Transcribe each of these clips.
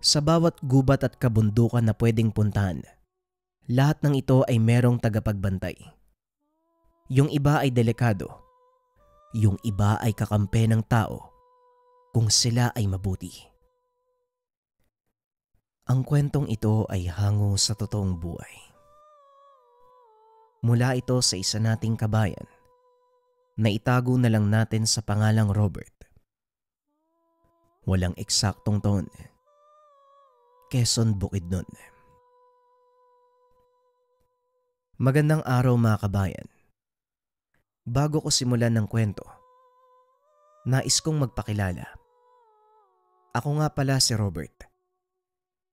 sa bawat gubat at kabundukan na pwedeng puntahan. Lahat ng ito ay merong tagapagbantay. Yung iba ay delikado. Yung iba ay kakampe ng tao kung sila ay mabuti. Ang kwentong ito ay hango sa totoong buhay. Mula ito sa isa nating kabayan na itago na lang natin sa pangalang Robert. Walang eksaktong tone. Quezon Bukidnon. Magandang araw mga kabayan. Bago ko simulan ng kwento, nais kong magpakilala. Ako nga pala si Robert,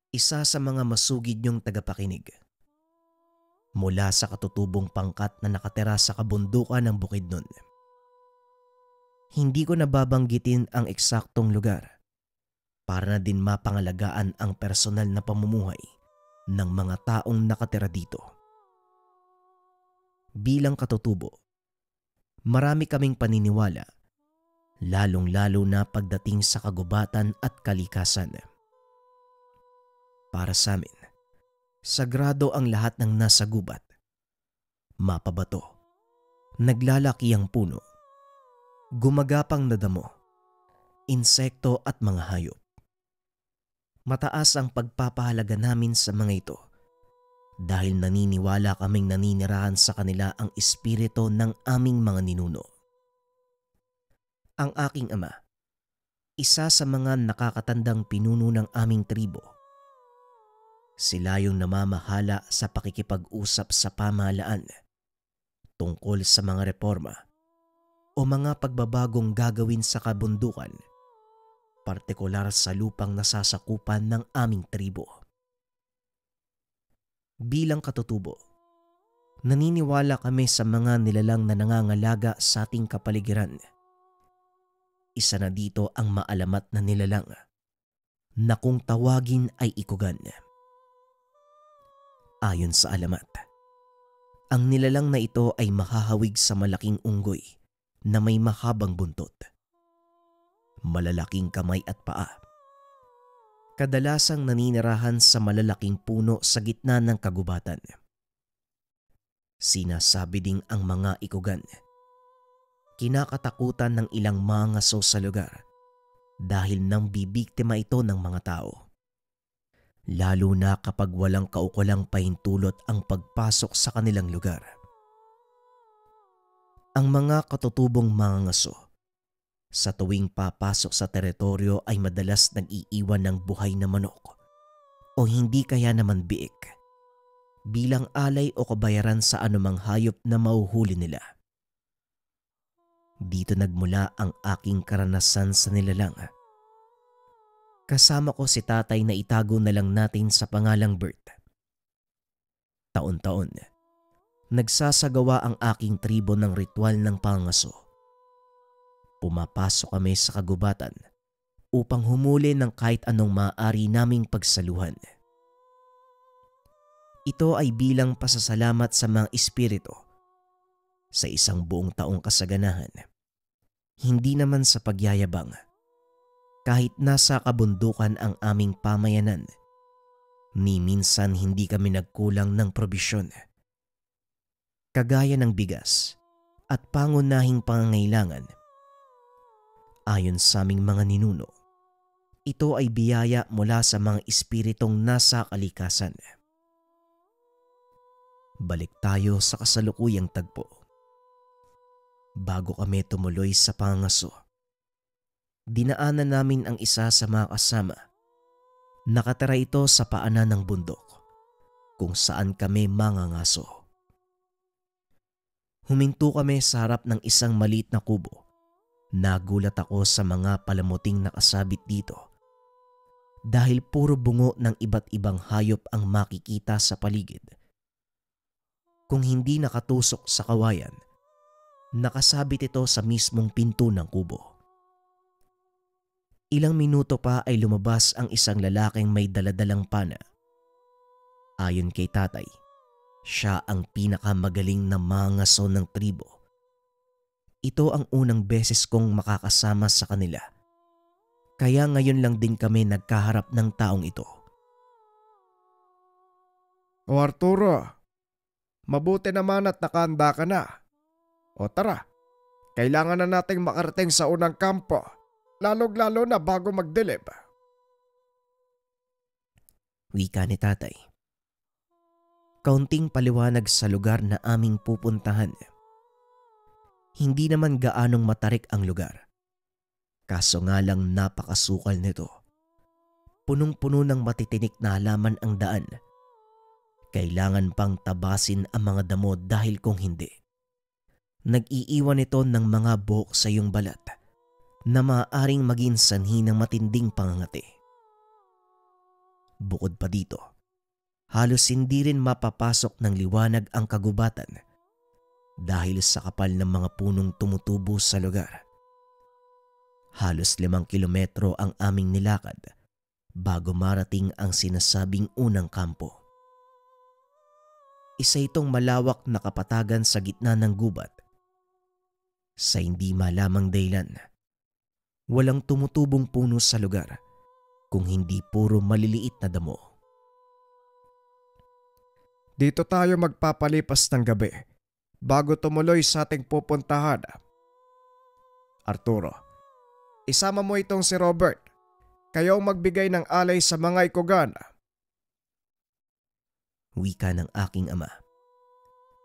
isa sa mga masugid niyong tagapakinig. Mula sa katutubong pangkat na nakatera sa kabundukan ng Bukidnon. Hindi ko nababanggitin ang eksaktong lugar – para na din mapangalagaan ang personal na pamumuhay ng mga taong nakatira dito. Bilang katutubo, marami kaming paniniwala, lalong-lalo na pagdating sa kagubatan at kalikasan. Para sa amin, sagrado ang lahat ng nasa gubat. Mapabato, naglalaki ang puno, gumagapang na damo, insekto at mga hayop mataas ang pagpapahalaga namin sa mga ito dahil naniniwala kaming naninirahan sa kanila ang espirito ng aming mga ninuno. Ang aking ama, isa sa mga nakakatandang pinuno ng aming tribo. Sila yung namamahala sa pakikipag-usap sa pamahalaan tungkol sa mga reforma o mga pagbabagong gagawin sa kabundukan – partikular sa lupang nasasakupan ng aming tribo. Bilang katutubo, naniniwala kami sa mga nilalang na nangangalaga sa ating kapaligiran. Isa na dito ang maalamat na nilalang na kung tawagin ay ikugan. Ayon sa alamat, ang nilalang na ito ay mahahawig sa malaking unggoy na may mahabang buntot malalaking kamay at paa. Kadalasang naninirahan sa malalaking puno sa gitna ng kagubatan. Sinasabi ding ang mga ikugan. Kinakatakutan ng ilang mga so sa lugar dahil nang bibiktima ito ng mga tao. Lalo na kapag walang kaukulang pahintulot ang pagpasok sa kanilang lugar. Ang mga katutubong mga ngaso sa tuwing papasok sa teritoryo ay madalas nag-iiwan ng buhay na manok o hindi kaya naman biik bilang alay o kabayaran sa anumang hayop na mauhuli nila. Dito nagmula ang aking karanasan sa nilalang. Kasama ko si tatay na itago na lang natin sa pangalang Bert. Taon-taon, nagsasagawa ang aking tribo ng ritual ng pangaso Pumapasok kami sa kagubatan upang humuli ng kahit anong maaari naming pagsaluhan. Ito ay bilang pasasalamat sa mga espiritu sa isang buong taong kasaganahan. Hindi naman sa pagyayabang. Kahit nasa kabundukan ang aming pamayanan, ni minsan hindi kami nagkulang ng probisyon. Kagaya ng bigas at pangunahing pangangailangan – ayon sa aming mga ninuno. Ito ay biyaya mula sa mga espiritong nasa kalikasan. Balik tayo sa kasalukuyang tagpo. Bago kami tumuloy sa pangaso, dinaanan namin ang isa sa mga kasama. Nakatara ito sa paanan ng bundok kung saan kami mangangaso. Huminto kami sa harap ng isang maliit na kubo Nagulat ako sa mga palamuting nakasabit dito dahil puro bungo ng iba't ibang hayop ang makikita sa paligid. Kung hindi nakatusok sa kawayan, nakasabit ito sa mismong pinto ng kubo. Ilang minuto pa ay lumabas ang isang lalaking may daladalang pana. Ayon kay tatay, siya ang pinakamagaling na mangaso ng tribo ito ang unang beses kong makakasama sa kanila. Kaya ngayon lang din kami nagkaharap ng taong ito. O Arturo, mabuti naman at nakahanda ka na. O tara, kailangan na nating makarating sa unang kampo, lalog-lalo na bago magdilim. Wika ni tatay. Kaunting paliwanag sa lugar na aming pupuntahan hindi naman gaanong matarik ang lugar. Kaso nga lang napakasukal nito. Punong-puno ng matitinik na halaman ang daan. Kailangan pang tabasin ang mga damo dahil kung hindi. Nag-iiwan ito ng mga buhok sa iyong balat na maaaring maging sanhi ng matinding pangangati. Bukod pa dito, halos hindi rin mapapasok ng liwanag ang kagubatan dahil sa kapal ng mga punong tumutubo sa lugar. Halos limang kilometro ang aming nilakad bago marating ang sinasabing unang kampo. Isa itong malawak na kapatagan sa gitna ng gubat. Sa hindi malamang daylan, walang tumutubong puno sa lugar kung hindi puro maliliit na damo. Dito tayo magpapalipas ng gabi bago tumuloy sa ating pupuntahan. Arturo, isama mo itong si Robert. Kayo magbigay ng alay sa mga ikugan. Wika ng aking ama.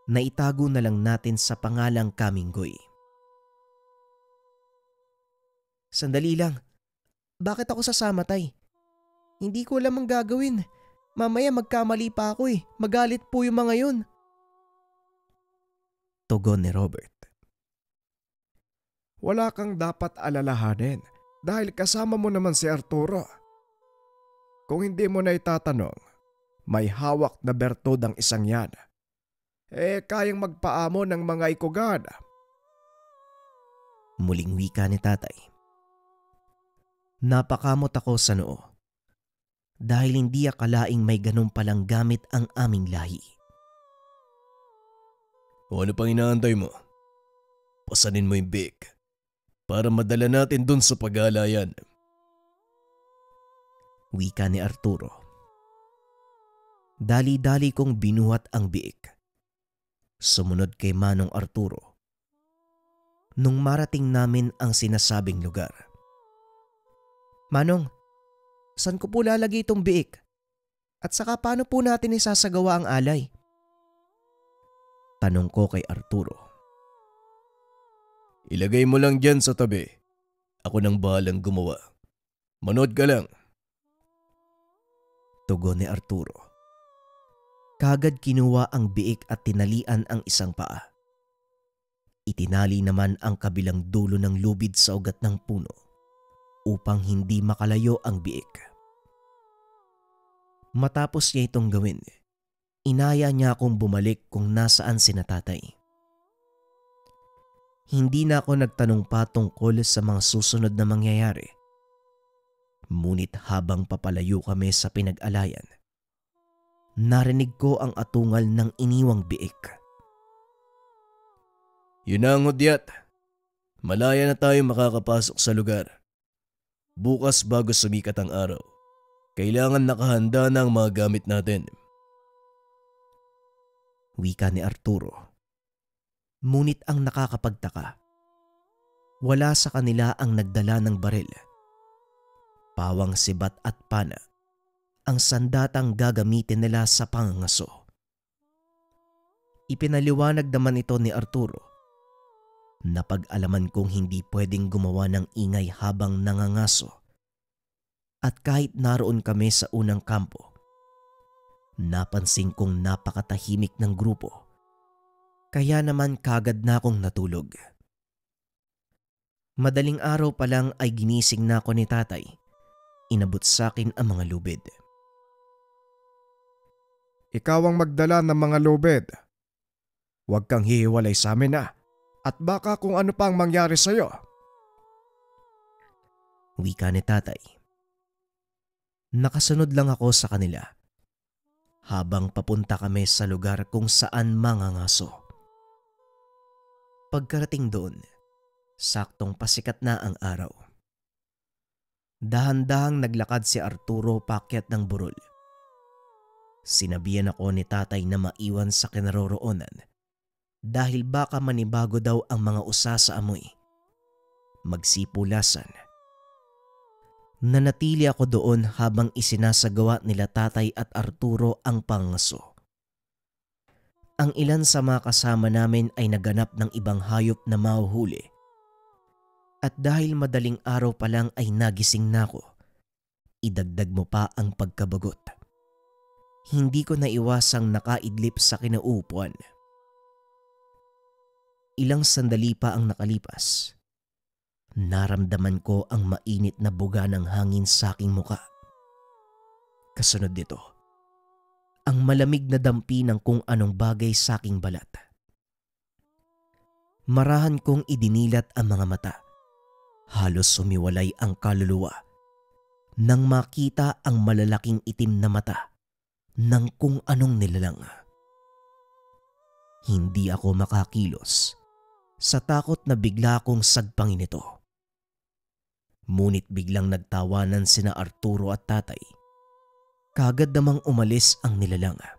Naitago na lang natin sa pangalang Kaminggoy. Sandali lang. Bakit ako sasama, Tay? Hindi ko alam ang gagawin. Mamaya magkamali pa ako eh. Magalit po yung mga yun tugon ni Robert. Wala kang dapat alalahanin dahil kasama mo naman si Arturo. Kung hindi mo na itatanong, may hawak na bertod ang isang yan. Eh kayang magpaamo ng mga ikugan. Muling wika ni tatay. Napakamot ako sa noo dahil hindi akalaing may ganun palang gamit ang aming lahi. Kung ano pang inaantay mo, pasanin mo yung Vic para madala natin dun sa paghalayan. Wika ni Arturo. Dali-dali kong binuhat ang biik. Sumunod kay Manong Arturo. Nung marating namin ang sinasabing lugar. Manong, saan ko po lalagay itong biik? At saka paano po natin isasagawa ang alay? Tanong ko kay Arturo. Ilagay mo lang dyan sa tabi. Ako nang bahalang gumawa. Manood ka lang. Tugon ni Arturo. Kagad kinuha ang biik at tinalian ang isang paa. Itinali naman ang kabilang dulo ng lubid sa ugat ng puno upang hindi makalayo ang biik. Matapos niya itong gawin, inaya niya akong bumalik kung nasaan si natatay. Hindi na ako nagtanong pa tungkol sa mga susunod na mangyayari. Ngunit habang papalayo kami sa pinag-alayan, narinig ko ang atungal ng iniwang biik. Yun ang hudyat. Malaya na tayo makakapasok sa lugar. Bukas bago sumikat ang araw, kailangan nakahanda na ang mga gamit natin wika ni Arturo. Ngunit ang nakakapagtaka, wala sa kanila ang nagdala ng baril. Pawang sibat at pana ang sandatang gagamitin nila sa pangangaso. Ipinaliwanag naman ito ni Arturo. Napag-alaman kong hindi pwedeng gumawa ng ingay habang nangangaso. At kahit naroon kami sa unang kampo, Napansin kong napakatahimik ng grupo. Kaya naman kagad na akong natulog. Madaling araw pa lang ay ginising na ako ni tatay. Inabot sa akin ang mga lubid. Ikaw ang magdala ng mga lubid. Huwag kang hihiwalay sa amin ah. At baka kung ano pang mangyari sa sa'yo. Wika ni tatay. Nakasunod lang ako sa kanila habang papunta kami sa lugar kung saan mga ngaso. Pagkarating doon, saktong pasikat na ang araw. Dahan-dahang naglakad si Arturo pakyat ng burol. Sinabihan ako ni tatay na maiwan sa kinaroroonan dahil baka manibago daw ang mga usa sa amoy. Magsipulasan Nanatili ako doon habang isinasagawa nila tatay at Arturo ang pangaso. Ang ilan sa mga kasama namin ay naganap ng ibang hayop na mahuhuli. At dahil madaling araw pa lang ay nagising na ako, idagdag mo pa ang pagkabagot. Hindi ko naiwasang nakaidlip sa kinaupuan. Ilang sandali pa ang nakalipas Naramdaman ko ang mainit na buga ng hangin sa aking muka. Kasunod nito, ang malamig na dampi ng kung anong bagay sa aking balat. Marahan kong idinilat ang mga mata. Halos sumiwalay ang kaluluwa nang makita ang malalaking itim na mata ng kung anong nilalang. Hindi ako makakilos sa takot na bigla akong sagpangin ito. Ngunit biglang nagtawanan sina Arturo at tatay. Kagad namang umalis ang nilalanga.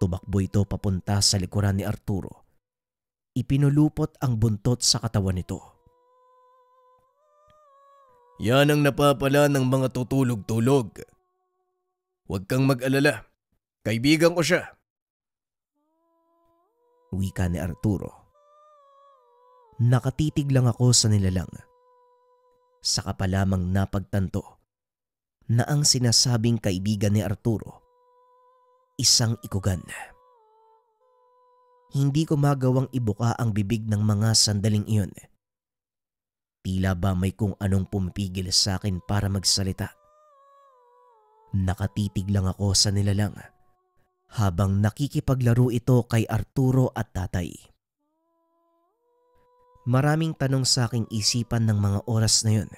Tumakbo ito papunta sa likuran ni Arturo. Ipinulupot ang buntot sa katawan nito. Yan ang napapala ng mga tutulog-tulog. Huwag kang mag-alala. Kaibigan ko siya. Wika ni Arturo. Nakatitig lang ako sa nilalang saka pa lamang napagtanto na ang sinasabing kaibigan ni Arturo isang ikugan. Hindi ko magawang ibuka ang bibig ng mga sandaling iyon. Tila ba may kung anong pumipigil sa akin para magsalita. Nakatitig lang ako sa nilalang habang nakikipaglaro ito kay Arturo at tatay. Maraming tanong sa aking isipan ng mga oras na yun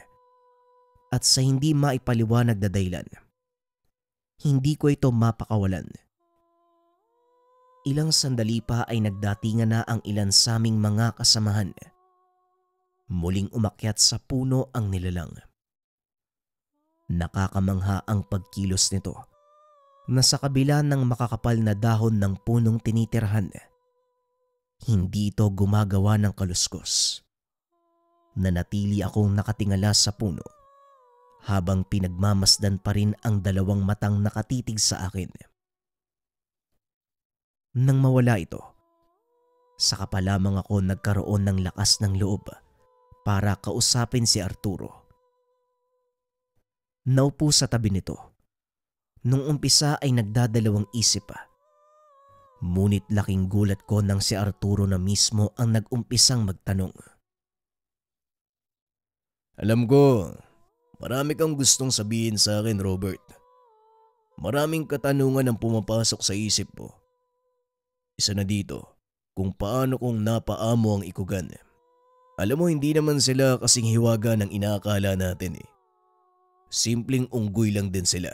at sa hindi maipaliwanag na daylan. Hindi ko ito mapakawalan. Ilang sandali pa ay nagdatinga na ang ilan sa aming mga kasamahan. Muling umakyat sa puno ang nilalang. Nakakamangha ang pagkilos nito na sa kabila ng makakapal na dahon ng punong tinitirhan hindi ito gumagawa ng kaluskos. Nanatili akong nakatingala sa puno habang pinagmamasdan pa rin ang dalawang matang nakatitig sa akin. Nang mawala ito, saka pa lamang ako nagkaroon ng lakas ng loob para kausapin si Arturo. Naupo sa tabi nito. Nung umpisa ay nagdadalawang isip pa Ngunit laking gulat ko nang si Arturo na mismo ang nag-umpisang magtanong. Alam ko, marami kang gustong sabihin sa akin Robert. Maraming katanungan ang pumapasok sa isip mo. Isa na dito, kung paano kong napaamo ang ikugan. Alam mo hindi naman sila kasing hiwaga ng inaakala natin eh. Simpleng unggoy lang din sila.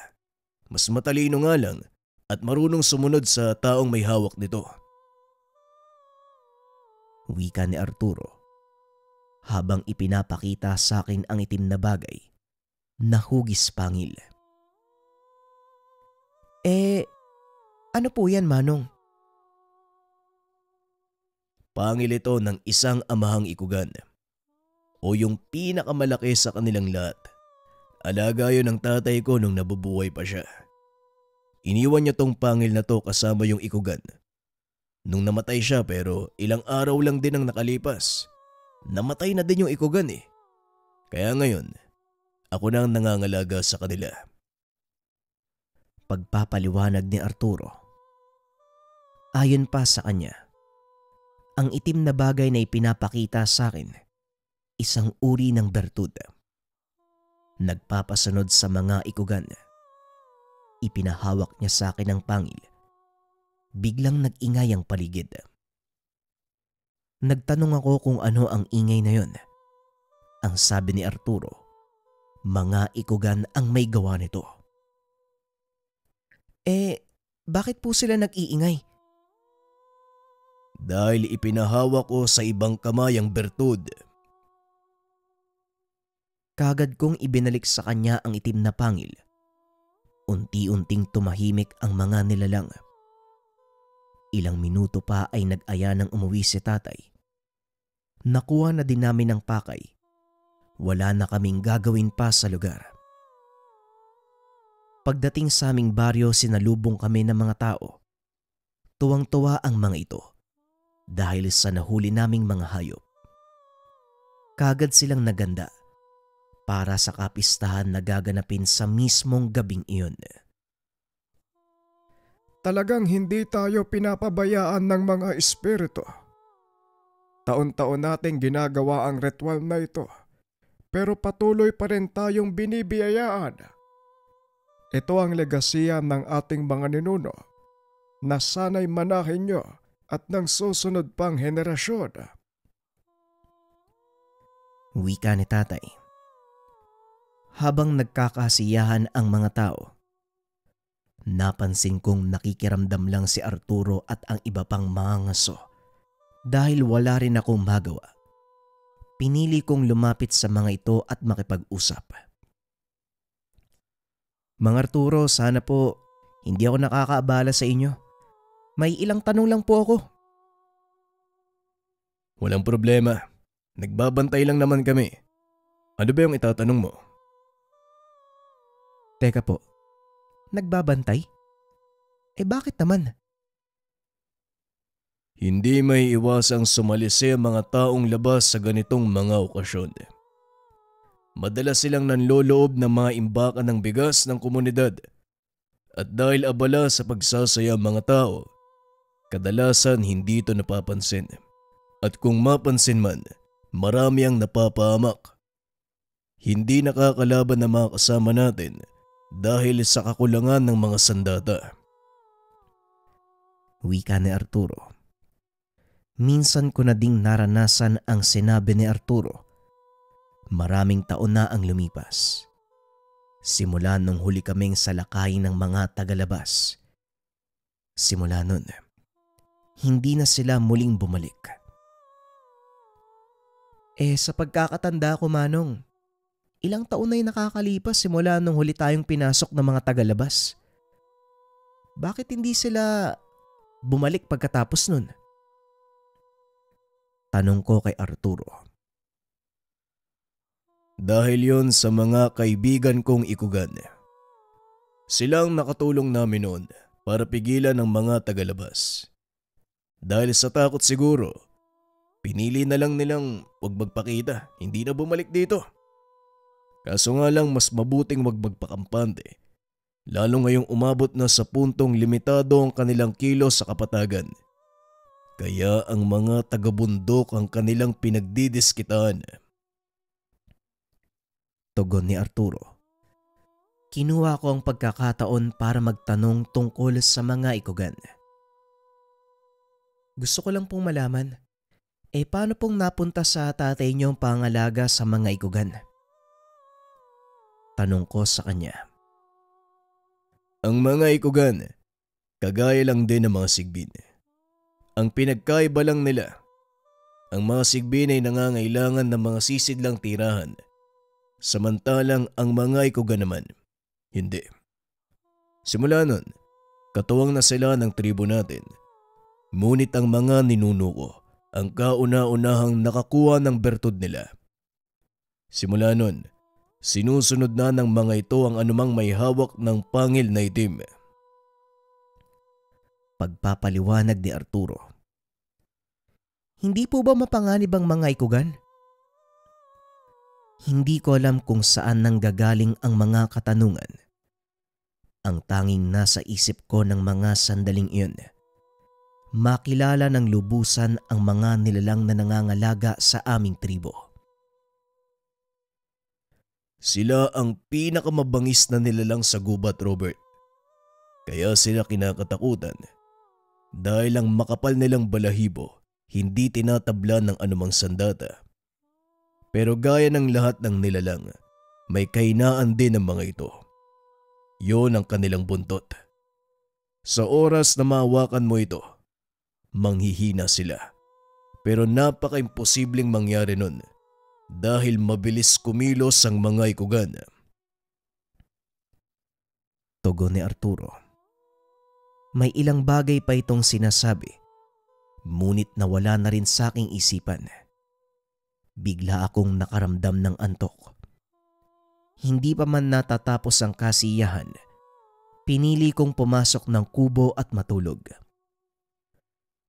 Mas matalino nga lang at marunong sumunod sa taong may hawak nito. Wika ni Arturo habang ipinapakita sa akin ang itim na bagay na hugis pangil. Eh, ano po yan Manong? Pangil ito ng isang amahang ikugan o yung pinakamalaki sa kanilang lahat. Alaga yon ng tatay ko nung nabubuhay pa siya. Iniwan niya tong pangil na to kasama yung ikugan. Nung namatay siya pero ilang araw lang din ang nakalipas. Namatay na din yung ikugan eh. Kaya ngayon, ako na ang nangangalaga sa kanila. Pagpapaliwanag ni Arturo. Ayon pa sa kanya, ang itim na bagay na ipinapakita sa akin, isang uri ng bertuda. Nagpapasunod sa mga ikugan. Ipinahawak niya sa akin ang pangil. Biglang nag-ingay ang paligid. Nagtanong ako kung ano ang ingay na yon. Ang sabi ni Arturo, mga ikugan ang may gawa nito. Eh, bakit po sila nag-iingay? Dahil ipinahawak ko sa ibang kamay ang bertud. Kagad kong ibinalik sa kanya ang itim na pangil Unti-unting tumahimik ang mga nilalang. Ilang minuto pa ay nag-aya ng umuwi si tatay. Nakuha na din namin ang pakay. Wala na kaming gagawin pa sa lugar. Pagdating sa aming baryo, sinalubong kami ng mga tao. Tuwang-tuwa ang mga ito dahil sa nahuli naming mga hayop. Kagad silang naganda para sa kapistahan na gaganapin sa mismong gabing iyon. Talagang hindi tayo pinapabayaan ng mga espiritu. Taon-taon nating ginagawa ang ritual na ito, pero patuloy pa rin tayong binibiyayaan. Ito ang legasiya ng ating mga ninuno na sana'y manahin nyo at ng susunod pang henerasyon. Wika ni tatay habang nagkakasiyahan ang mga tao. Napansin kong nakikiramdam lang si Arturo at ang iba pang mga ngaso dahil wala rin akong magawa. Pinili kong lumapit sa mga ito at makipag-usap. Mang Arturo, sana po hindi ako nakakaabala sa inyo. May ilang tanong lang po ako. Walang problema. Nagbabantay lang naman kami. Ano ba yung itatanong mo? Teka po, nagbabantay? Eh bakit naman? Hindi may iwasang sumalisi ang mga taong labas sa ganitong mga okasyon. Madalas silang nanloloob ng mga imbakan ng bigas ng komunidad at dahil abala sa pagsasaya ang mga tao, kadalasan hindi ito napapansin. At kung mapansin man, marami ang napapahamak. Hindi nakakalaban ng mga kasama natin dahil sa kakulangan ng mga sandata. Wika ni Arturo. Minsan ko na ding naranasan ang sinabi ni Arturo. Maraming taon na ang lumipas. Simula nung huli kaming salakay ng mga tagalabas. Simula nun, hindi na sila muling bumalik. Eh sa pagkakatanda ko manong, Ilang taon na'y nakakalipas simula nung huli tayong pinasok ng mga tagalabas. Bakit hindi sila bumalik pagkatapos nun? Tanong ko kay Arturo. Dahil yon sa mga kaibigan kong ikugan. Silang nakatulong namin noon para pigilan ang mga tagalabas. Dahil sa takot siguro, pinili na lang nilang huwag magpakita, hindi na bumalik dito. Kaso nga lang mas mabuting wag magpakampante. Lalo ngayong umabot na sa puntong limitado ang kanilang kilos sa kapatagan. Kaya ang mga tagabundok ang kanilang pinagdidiskitaan. Tugon ni Arturo. Kinuha ko ang pagkakataon para magtanong tungkol sa mga ikugan. Gusto ko lang pong malaman, eh paano pong napunta sa tatay niyo ang pangalaga sa mga ikugan? Tanong ko sa kanya. Ang mga ikugan, kagaya lang din ng mga sigbin. Ang pinagkaiba lang nila, ang mga sigbin ay nangangailangan ng mga sisidlang tirahan, samantalang ang mga ikugan naman, hindi. Simula nun, katuwang na sila ng tribo natin. Ngunit ang mga ninuno ko ang kauna-unahang nakakuha ng bertod nila. Simula nun, Sinusunod na ng mga ito ang anumang may hawak ng pangil na itim. Pagpapaliwanag ni Arturo. Hindi po ba mapanganib ang mga ikugan? Hindi ko alam kung saan nanggagaling ang mga katanungan. Ang tanging nasa isip ko ng mga sandaling iyon. Makilala ng lubusan ang mga nilalang na nangangalaga sa aming tribo. Sila ang pinakamabangis na nilalang sa gubat Robert. Kaya sila kinakatakutan. Dahil ang makapal nilang balahibo, hindi tinatabla ng anumang sandata. Pero gaya ng lahat ng nilalang, may kainaan din ang mga ito. Yon ang kanilang buntot. Sa oras na mawakan mo ito, manghihina sila. Pero napaka-imposibleng mangyari nun dahil mabilis kumilos ang mga ikugan. Togo ni Arturo. May ilang bagay pa itong sinasabi, munit nawala na rin sa aking isipan. Bigla akong nakaramdam ng antok. Hindi pa man natatapos ang kasiyahan, pinili kong pumasok ng kubo at matulog.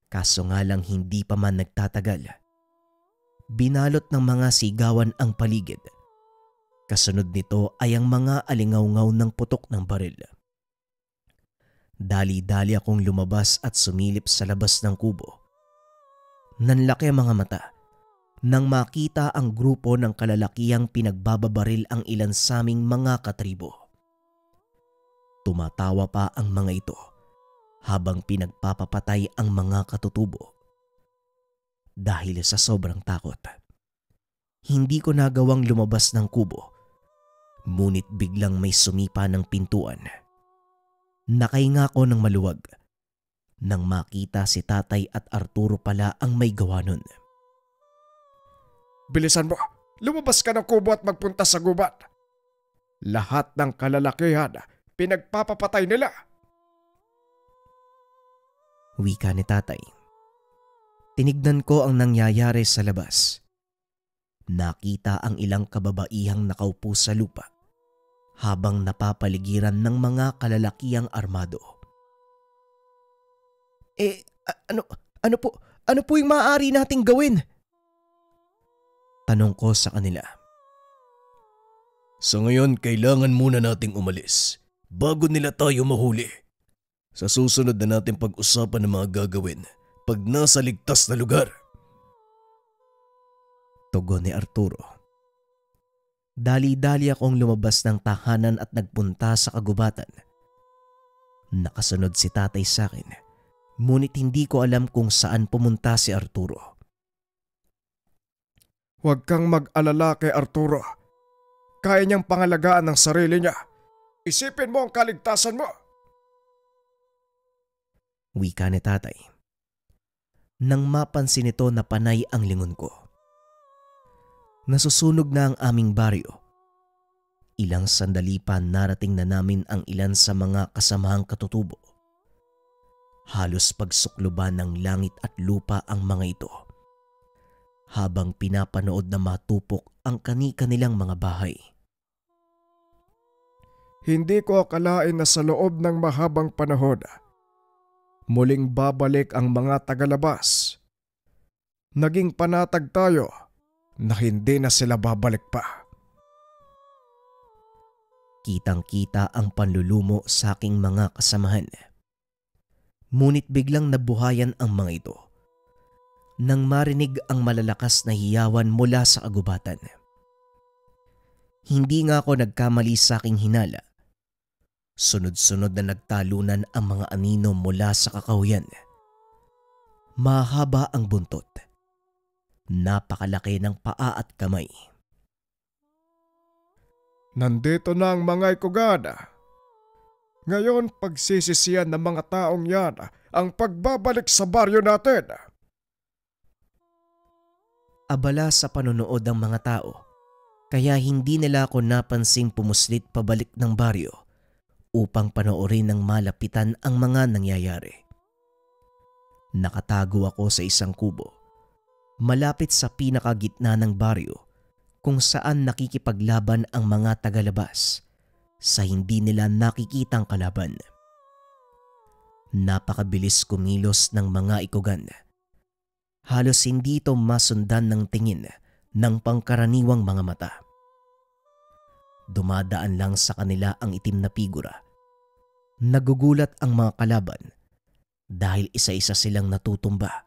Kaso nga lang hindi pa man nagtatagal binalot ng mga sigawan ang paligid. Kasunod nito ay ang mga alingawngaw ng putok ng baril. Dali-dali akong lumabas at sumilip sa labas ng kubo. Nanlaki ang mga mata nang makita ang grupo ng kalalakiyang pinagbababaril ang ilan sa aming mga katribo. Tumatawa pa ang mga ito habang pinagpapapatay ang mga katutubo dahil sa sobrang takot. Hindi ko nagawang lumabas ng kubo, ngunit biglang may sumipa ng pintuan. Nakainga ko ng maluwag nang makita si tatay at Arturo pala ang may gawa nun. Bilisan mo! Lumabas ka ng kubo at magpunta sa gubat! Lahat ng kalalakihan pinagpapapatay nila! Wika ni tatay. Tinignan ko ang nangyayari sa labas. Nakita ang ilang kababaihang nakaupo sa lupa habang napapaligiran ng mga kalalakiang armado. Eh, ano, ano po, ano po yung maaari nating gawin? Tanong ko sa kanila. Sa ngayon, kailangan muna nating umalis bago nila tayo mahuli. Sa susunod na natin pag-usapan ng mga gagawin pag nasa ligtas na lugar. Tugon ni Arturo. Dali-dali akong lumabas ng tahanan at nagpunta sa kagubatan. Nakasunod si tatay sa akin, ngunit hindi ko alam kung saan pumunta si Arturo. Huwag kang mag-alala kay Arturo. Kaya niyang pangalagaan ng sarili niya. Isipin mo ang kaligtasan mo. Wika ni tatay nang mapansin ito na panay ang lingon ko. Nasusunog na ang aming baryo. Ilang sandali pa narating na namin ang ilan sa mga kasamahang katutubo. Halos pagsukluba ng langit at lupa ang mga ito. Habang pinapanood na matupok ang kani-kanilang mga bahay. Hindi ko akalain na sa loob ng mahabang panahon muling babalik ang mga tagalabas. Naging panatag tayo na hindi na sila babalik pa. Kitang-kita ang panlulumo sa aking mga kasamahan. Ngunit biglang nabuhayan ang mga ito nang marinig ang malalakas na hiyawan mula sa agubatan. Hindi nga ako nagkamali sa aking hinala Sunod-sunod na nagtalunan ang mga anino mula sa kakawyan. Mahaba ang buntot. Napakalaki ng paa at kamay. Nandito na ang mga ikugada. Ngayon pagsisisiyan ng mga taong yan ang pagbabalik sa baryo natin. Abala sa panonood ang mga tao kaya hindi nila ako napansing pumuslit pabalik ng baryo upang panoorin ng malapitan ang mga nangyayari. Nakatago ako sa isang kubo, malapit sa pinakagitna ng baryo kung saan nakikipaglaban ang mga tagalabas sa hindi nila nakikitang kalaban. Napakabilis kumilos ng mga ikugan. Halos hindi ito masundan ng tingin ng pangkaraniwang mga mata dumadaan lang sa kanila ang itim na figura. Nagugulat ang mga kalaban dahil isa-isa silang natutumba.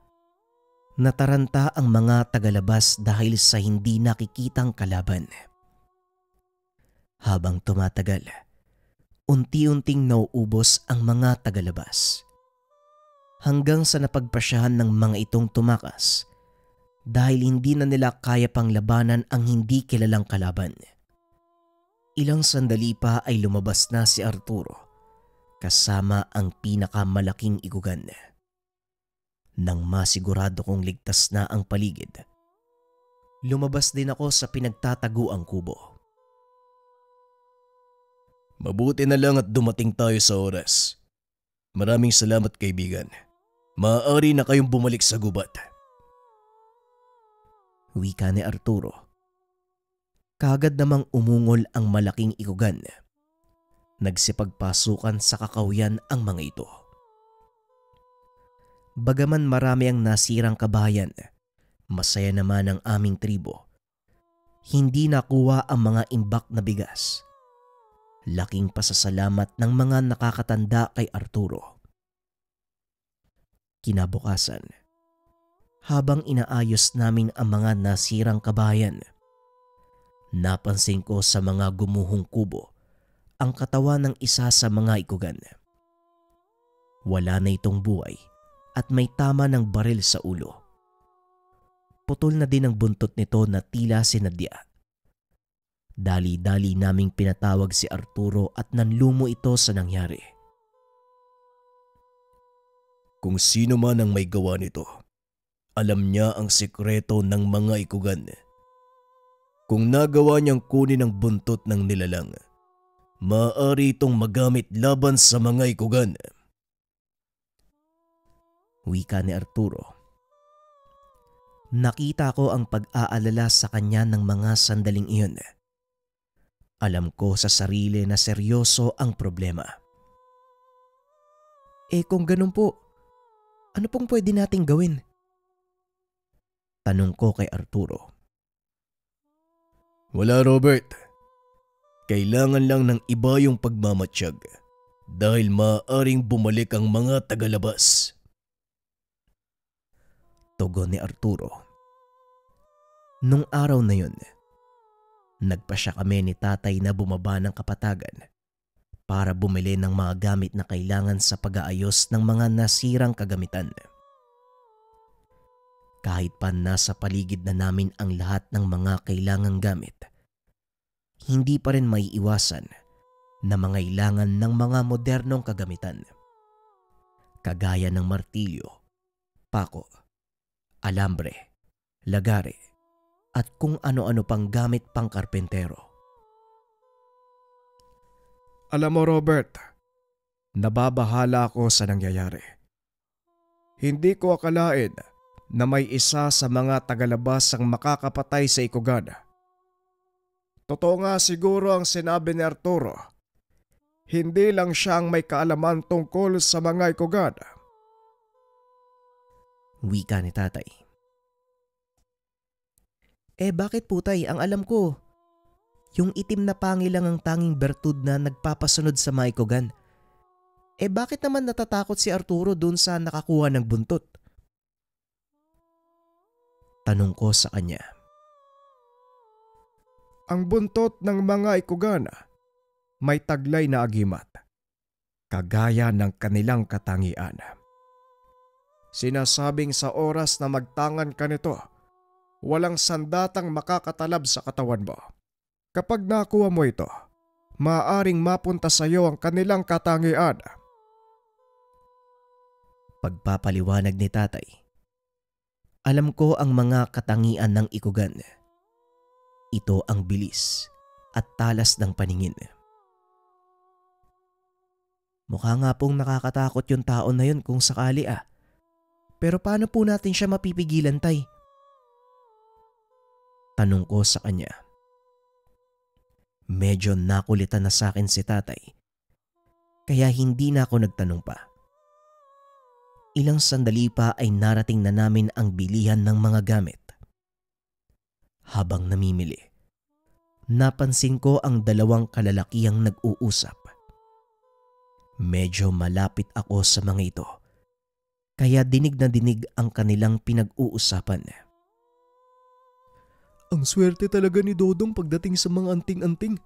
Nataranta ang mga tagalabas dahil sa hindi nakikitang kalaban. Habang tumatagal, unti-unting nauubos ang mga tagalabas. Hanggang sa napagpasyahan ng mga itong tumakas dahil hindi na nila kaya pang labanan ang hindi kilalang kalaban. Ilang sandali pa ay lumabas na si Arturo kasama ang pinakamalaking igugan. Nang masigurado kong ligtas na ang paligid, lumabas din ako sa pinagtataguang kubo. Mabuti na lang at dumating tayo sa oras. Maraming salamat kaibigan. Maaari na kayong bumalik sa gubat. Wika ni Arturo kagad namang umungol ang malaking ikugan. Nagsipagpasukan sa kakawyan ang mga ito. Bagaman marami ang nasirang kabayan, masaya naman ang aming tribo. Hindi nakuha ang mga imbak na bigas. Laking pasasalamat ng mga nakakatanda kay Arturo. Kinabukasan, habang inaayos namin ang mga nasirang kabayan – Napansin ko sa mga gumuhong kubo ang katawan ng isa sa mga ikugan. Wala na itong buhay at may tama ng baril sa ulo. Putol na din ang buntot nito na tila sinadya. Dali-dali naming pinatawag si Arturo at nanlumo ito sa nangyari. Kung sino man ang may gawa nito, alam niya ang sikreto ng mga ikugan kung nagawa niyang kunin ang buntot ng nilalang, maaari itong magamit laban sa mga ikugan. Wika ni Arturo. Nakita ko ang pag-aalala sa kanya ng mga sandaling iyon. Alam ko sa sarili na seryoso ang problema. Eh kung ganun po, ano pong pwede nating gawin? Tanong ko kay Arturo. Wala Robert. Kailangan lang ng iba yung pagmamatsyag dahil maaaring bumalik ang mga tagalabas. Tugon ni Arturo. Nung araw na yun, nagpa siya kami ni tatay na bumaba ng kapatagan para bumili ng mga gamit na kailangan sa pag-aayos ng mga nasirang kagamitan kahit pa nasa paligid na namin ang lahat ng mga kailangang gamit. Hindi pa rin may iwasan na mangailangan ng mga modernong kagamitan. Kagaya ng martilyo, pako, alambre, lagare, at kung ano-ano pang gamit pang karpentero. Alam mo Robert, nababahala ako sa nangyayari. Hindi ko akalain na may isa sa mga tagalabas ang makakapatay sa Ikugad. Totoo nga siguro ang sinabi ni Arturo. Hindi lang siya ang may kaalaman tungkol sa mga Ikugad. Wika ni tatay. Eh bakit putay ang alam ko, yung itim na pangilang ang tanging bertud na nagpapasunod sa mga Ikugan. Eh bakit naman natatakot si Arturo dun sa nakakuha ng buntot? Tanong ko sa kanya. Ang buntot ng mga ikugana may taglay na agimat, kagaya ng kanilang katangian. Sinasabing sa oras na magtangan ka nito, walang sandatang makakatalab sa katawan mo. Kapag nakuha mo ito, maaring mapunta sa iyo ang kanilang katangian. Pagpapaliwanag ni tatay alam ko ang mga katangian ng ikugan. Ito ang bilis at talas ng paningin. Mukha nga pong nakakatakot yung tao na yun kung sakali ah. Pero paano po natin siya mapipigilan tay? Tanong ko sa kanya. Medyo nakulitan na sa akin si tatay. Kaya hindi na ako nagtanong pa. Ilang sandali pa ay narating na namin ang bilihan ng mga gamit. Habang namimili, napansin ko ang dalawang kalalakihang nag-uusap. Medyo malapit ako sa mga ito, kaya dinig na dinig ang kanilang pinag-uusapan. Ang swerte talaga ni Dodong pagdating sa mga anting-anting.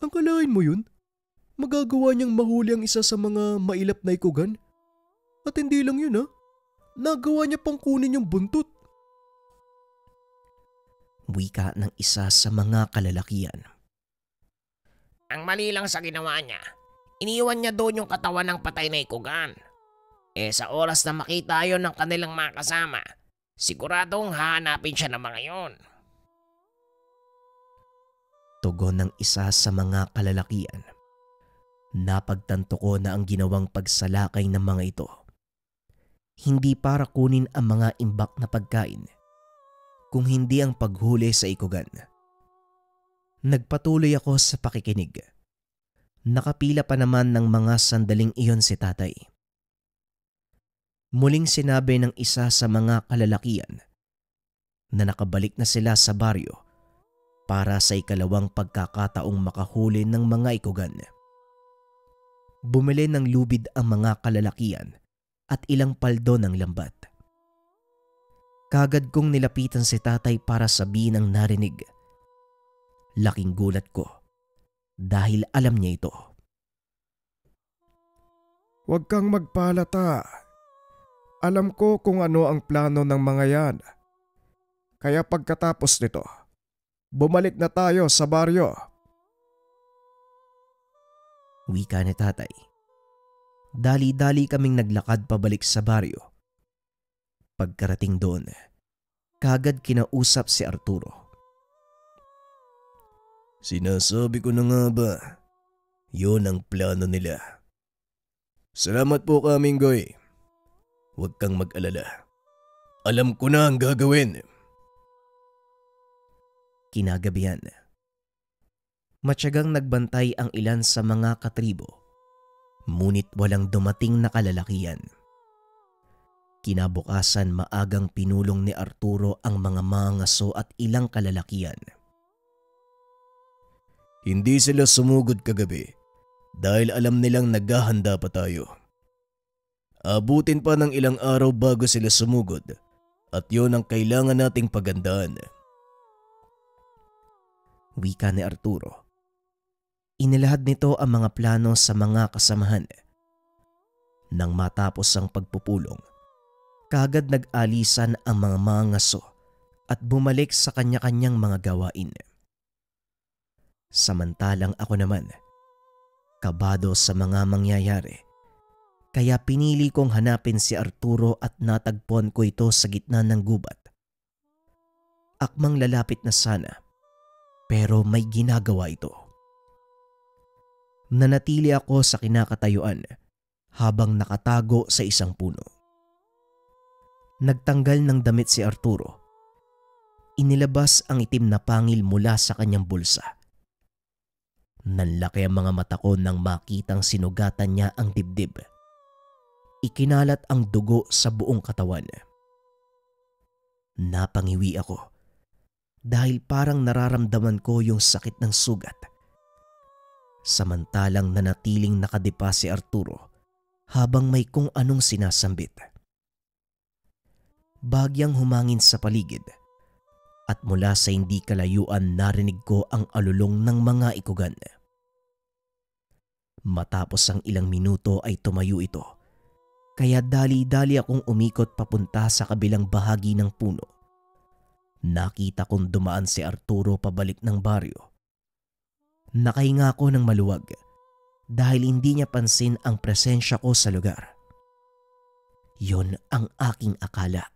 Ang kalain mo yun? Magagawa niyang mahuli ang isa sa mga mailap na ikugan? At hindi lang yun ha. Ah. Nagawa niya pang kunin yung buntot. Wika ng isa sa mga kalalakian. Ang mali lang sa ginawa niya. Iniwan niya doon yung katawan ng patay na ikugan. Eh sa oras na makita yon ng kanilang mga kasama, siguradong hahanapin siya ng mga yon. Tugon ng isa sa mga kalalakian. Napagtanto ko na ang ginawang pagsalakay ng mga ito hindi para kunin ang mga imbak na pagkain, kung hindi ang paghuli sa ikugan. Nagpatuloy ako sa pakikinig. Nakapila pa naman ng mga sandaling iyon si tatay. Muling sinabi ng isa sa mga kalalakian na nakabalik na sila sa baryo para sa ikalawang pagkakataong makahuli ng mga ikugan. Bumili ng lubid ang mga kalalakian at ilang paldo ng lambat. Kagad kong nilapitan si tatay para sabihin ang narinig. Laking gulat ko dahil alam niya ito. Huwag kang magpalata. Alam ko kung ano ang plano ng mga yan. Kaya pagkatapos nito, bumalik na tayo sa baryo. Wika ni tatay. Dali-dali kaming naglakad pabalik sa baryo. Pagkarating doon, kagad kinausap si Arturo. Sinasabi ko na nga ba, yun ang plano nila. Salamat po kaming goy. Huwag kang mag-alala. Alam ko na ang gagawin. Kinagabihan. Matyagang nagbantay ang ilan sa mga katribo ngunit walang dumating na kalalakian. Kinabukasan maagang pinulong ni Arturo ang mga mangaso at ilang kalalakian. Hindi sila sumugod kagabi dahil alam nilang naghahanda pa tayo. Abutin pa ng ilang araw bago sila sumugod at yon ang kailangan nating pagandaan. Wika ni Arturo inilahad nito ang mga plano sa mga kasamahan. Nang matapos ang pagpupulong, kagad nag-alisan ang mga mangaso at bumalik sa kanya-kanyang mga gawain. Samantalang ako naman, kabado sa mga mangyayari, kaya pinili kong hanapin si Arturo at natagpuan ko ito sa gitna ng gubat. Akmang lalapit na sana, pero may ginagawa ito nanatili ako sa kinakatayuan habang nakatago sa isang puno. Nagtanggal ng damit si Arturo. Inilabas ang itim na pangil mula sa kanyang bulsa. Nanlaki ang mga mata ko nang makitang sinugatan niya ang dibdib. Ikinalat ang dugo sa buong katawan. Napangiwi ako dahil parang nararamdaman ko yung sakit ng sugat samantalang nanatiling nakadipa si Arturo habang may kung anong sinasambit. Bagyang humangin sa paligid at mula sa hindi kalayuan narinig ko ang alulong ng mga ikugan. Matapos ang ilang minuto ay tumayo ito kaya dali-dali akong umikot papunta sa kabilang bahagi ng puno. Nakita kong dumaan si Arturo pabalik ng baryo Nakahinga ako ng maluwag dahil hindi niya pansin ang presensya ko sa lugar. Yon ang aking akala.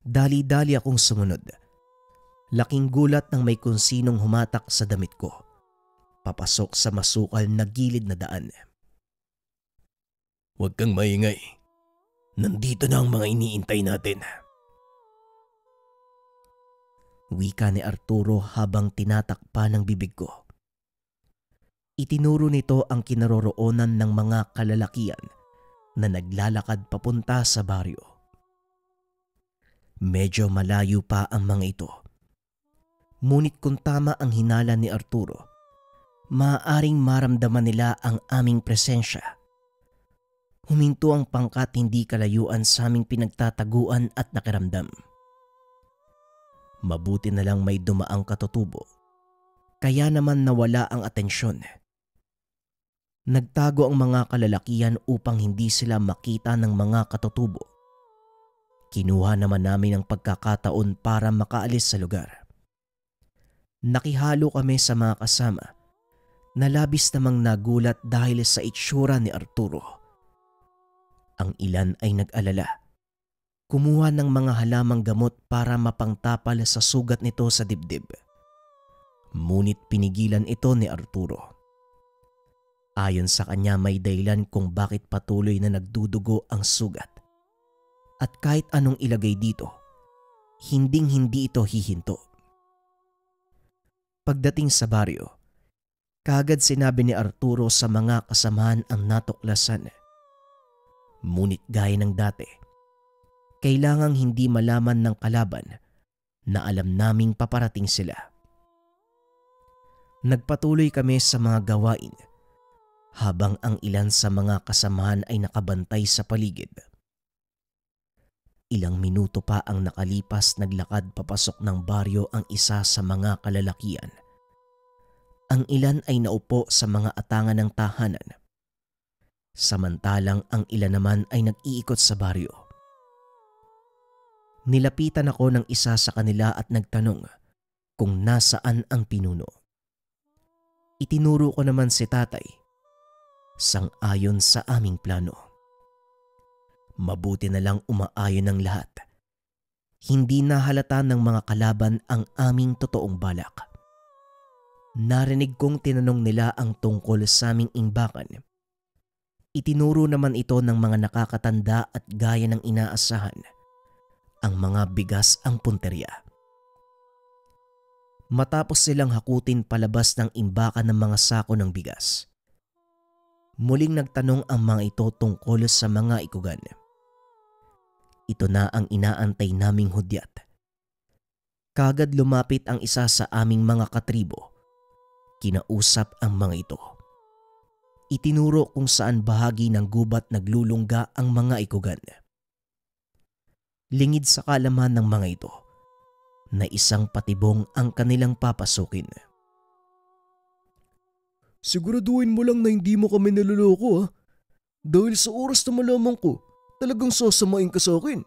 Dali-dali akong sumunod. Laking gulat ng may konsinong humatak sa damit ko. Papasok sa masukal na gilid na daan. Huwag kang maingay. Nandito na ang mga iniintay natin. Wika ni Arturo habang tinatakpa ng bibig ko. Itinuro nito ang kinaroroonan ng mga kalalakian na naglalakad papunta sa baryo. Medyo malayo pa ang mga ito. Ngunit kung tama ang hinala ni Arturo, maaaring maramdaman nila ang aming presensya. Huminto ang pangkat hindi kalayuan sa aming pinagtataguan at nakiramdam. Mabuti na lang may dumaang katutubo. Kaya naman nawala ang atensyon. Nagtago ang mga kalalakihan upang hindi sila makita ng mga katutubo. Kinuha naman namin ang pagkakataon para makaalis sa lugar. Nakihalo kami sa mga kasama Nalabis namang nagulat dahil sa itsura ni Arturo. Ang ilan ay nag-alala kumuha ng mga halamang gamot para mapangtapal sa sugat nito sa dibdib. Ngunit pinigilan ito ni Arturo. Ayon sa kanya may dahilan kung bakit patuloy na nagdudugo ang sugat. At kahit anong ilagay dito, hinding hindi ito hihinto. Pagdating sa baryo, kagad sinabi ni Arturo sa mga kasamahan ang natuklasan. Ngunit gaya ng dati, kailangang hindi malaman ng kalaban na alam naming paparating sila. Nagpatuloy kami sa mga gawain habang ang ilan sa mga kasamahan ay nakabantay sa paligid. Ilang minuto pa ang nakalipas naglakad papasok ng baryo ang isa sa mga kalalakian. Ang ilan ay naupo sa mga atangan ng tahanan. Samantalang ang ilan naman ay nag-iikot sa baryo nilapitan ako ng isa sa kanila at nagtanong kung nasaan ang pinuno. Itinuro ko naman si tatay, sang-ayon sa aming plano. Mabuti na lang umaayon ang lahat. Hindi nahalata ng mga kalaban ang aming totoong balak. Narinig kong tinanong nila ang tungkol sa aming imbakan. Itinuro naman ito ng mga nakakatanda at gaya ng inaasahan – ang mga bigas ang punteriya. Matapos silang hakutin palabas ng imbakan ng mga sako ng bigas. Muling nagtanong ang mga ito tungkol sa mga ikugan. Ito na ang inaantay naming hudyat. Kagad lumapit ang isa sa aming mga katribo. Kinausap ang mga ito. Itinuro kung saan bahagi ng gubat naglulungga ang mga ikugan lingid sa kalaman ng mga ito na isang patibong ang kanilang papasukin. Siguraduhin mo lang na hindi mo kami naluloko ha. Dahil sa oras na malaman ko, talagang sasamain ka sa akin.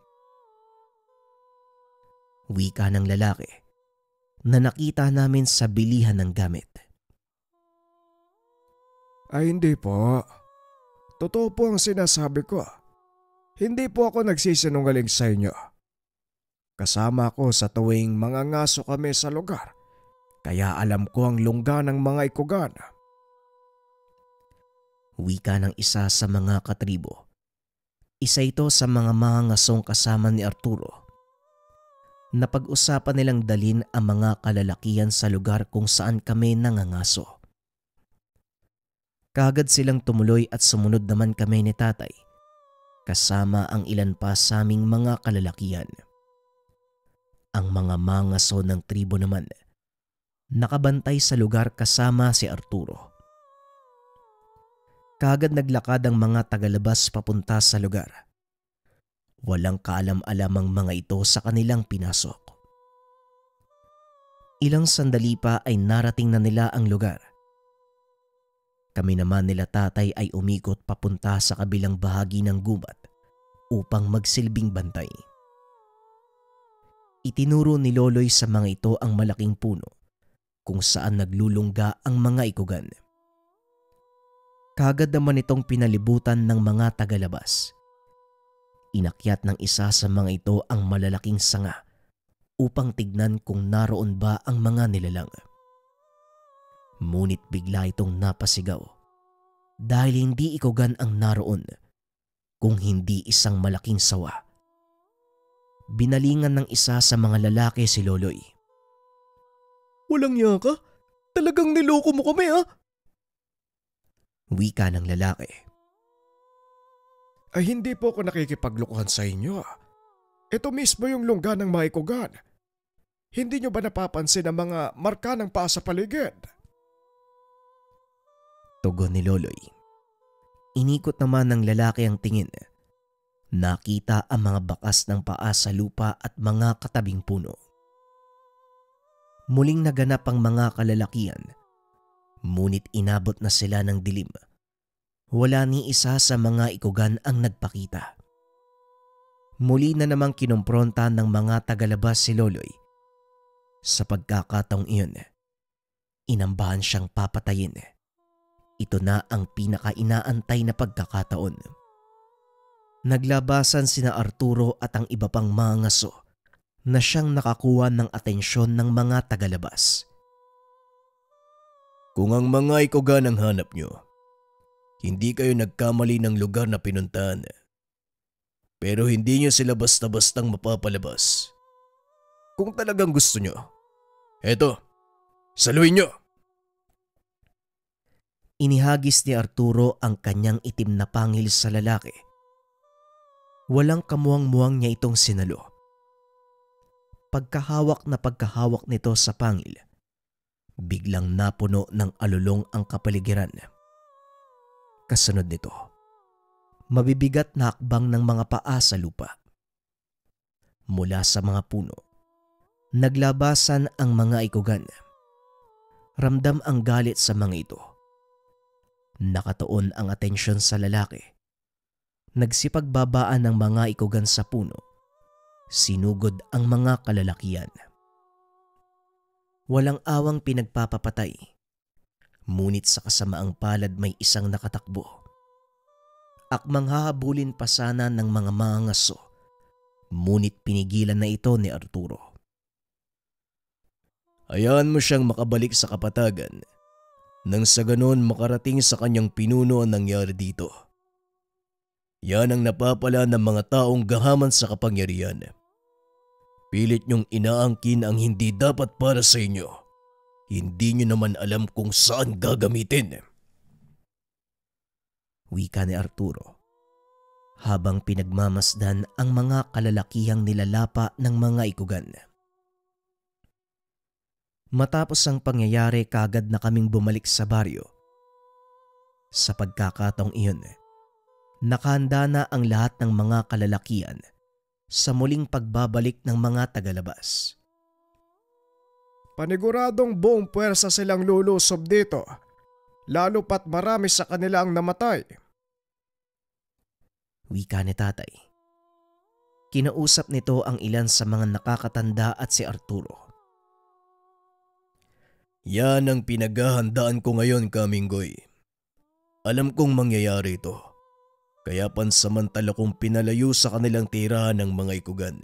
Wika ng lalaki na nakita namin sa bilihan ng gamit. Ay hindi po. Totoo po ang sinasabi ko. Hindi po ako nagsisinungaling sa inyo. Kasama ko sa tuwing mga ngaso kami sa lugar kaya alam ko ang lungga ng mga ikugan. Wika ng isa sa mga katribo. Isa ito sa mga mangangasong kasama ni Arturo. Napag-usapan nilang dalin ang mga kalalakian sa lugar kung saan kami nangangaso. Kagad silang tumuloy at sumunod naman kami ni tatay kasama ang ilan pa sa aming mga kalalakian. Ang mga mangaso ng tribo naman nakabantay sa lugar kasama si Arturo. Kagad naglakad ang mga tagalabas papunta sa lugar. Walang kaalam alam ang mga ito sa kanilang pinasok. Ilang sandali pa ay narating na nila ang lugar kami naman nila tatay ay umikot papunta sa kabilang bahagi ng gubat upang magsilbing bantay. Itinuro ni Loloy sa mga ito ang malaking puno kung saan naglulungga ang mga ikugan. Kagad naman itong pinalibutan ng mga tagalabas. Inakyat ng isa sa mga ito ang malalaking sanga upang tignan kung naroon ba ang mga nilalang. Ngunit bigla itong napasigaw. Dahil hindi ikogan ang naroon kung hindi isang malaking sawa. Binalingan ng isa sa mga lalaki si Loloy. Walang niya ka? Talagang niloko mo kami ha? Ah! Wika ng lalaki. Ay hindi po ako nakikipaglokohan sa inyo ah. Ito mismo yung lungga ng maikugan. Hindi nyo ba napapansin ang mga marka ng paa sa paligid? Tugon ni Loloy. Inikot naman ng lalaki ang tingin. Nakita ang mga bakas ng paa sa lupa at mga katabing puno. Muling naganap ang mga kalalakian. Ngunit inabot na sila ng dilim. Wala ni isa sa mga ikugan ang nagpakita. Muli na namang kinumpronta ng mga tagalabas si Loloy. Sa pagkakataong iyon, inambahan siyang papatayin. Ito na ang pinakainaantay na pagkakataon. Naglabasan sina Arturo at ang iba pang mga ngaso na siyang nakakuha ng atensyon ng mga tagalabas. Kung ang mga ikugan ang hanap nyo, hindi kayo nagkamali ng lugar na pinuntahan. Pero hindi nyo sila basta-bastang mapapalabas. Kung talagang gusto nyo, eto, saluhin nyo! Inihagis ni Arturo ang kanyang itim na pangil sa lalaki. Walang kamuang-muang niya itong sinalo. Pagkahawak na pagkahawak nito sa pangil, biglang napuno ng alulong ang kapaligiran. Kasunod nito, mabibigat na hakbang ng mga paa sa lupa. Mula sa mga puno, naglabasan ang mga ikugan. Ramdam ang galit sa mga ito Nakatuon ang atensyon sa lalaki. Nagsipagbabaan ng mga ikugan sa puno. Sinugod ang mga kalalakian. Walang awang pinagpapapatay. Munit sa kasamaang palad may isang nakatakbo. Akmang hahabulin pa sana ng mga mangaso. Munit pinigilan na ito ni Arturo. Ayan mo siyang makabalik sa kapatagan nang sa ganon makarating sa kanyang pinuno ang nangyari dito. Yan ang napapala ng mga taong gahaman sa kapangyarihan. Pilit niyong inaangkin ang hindi dapat para sa inyo. Hindi niyo naman alam kung saan gagamitin. Wika ni Arturo habang pinagmamasdan ang mga kalalakihang nilalapa ng mga ikugan. Matapos ang pangyayari kagad na kaming bumalik sa baryo. Sa pagkakataong iyon, nakahanda na ang lahat ng mga kalalakian sa muling pagbabalik ng mga tagalabas. Paniguradong buong puwersa silang lulusob dito, lalo pat marami sa kanila ang namatay. Wika ni tatay. Kinausap nito ang ilan sa mga nakakatanda at si Arturo. Yan ang pinaghahandaan ko ngayon, Kamingoy. Alam kong mangyayari ito. Kaya pansamantala kong pinalayo sa kanilang tirahan ng mga ikugan.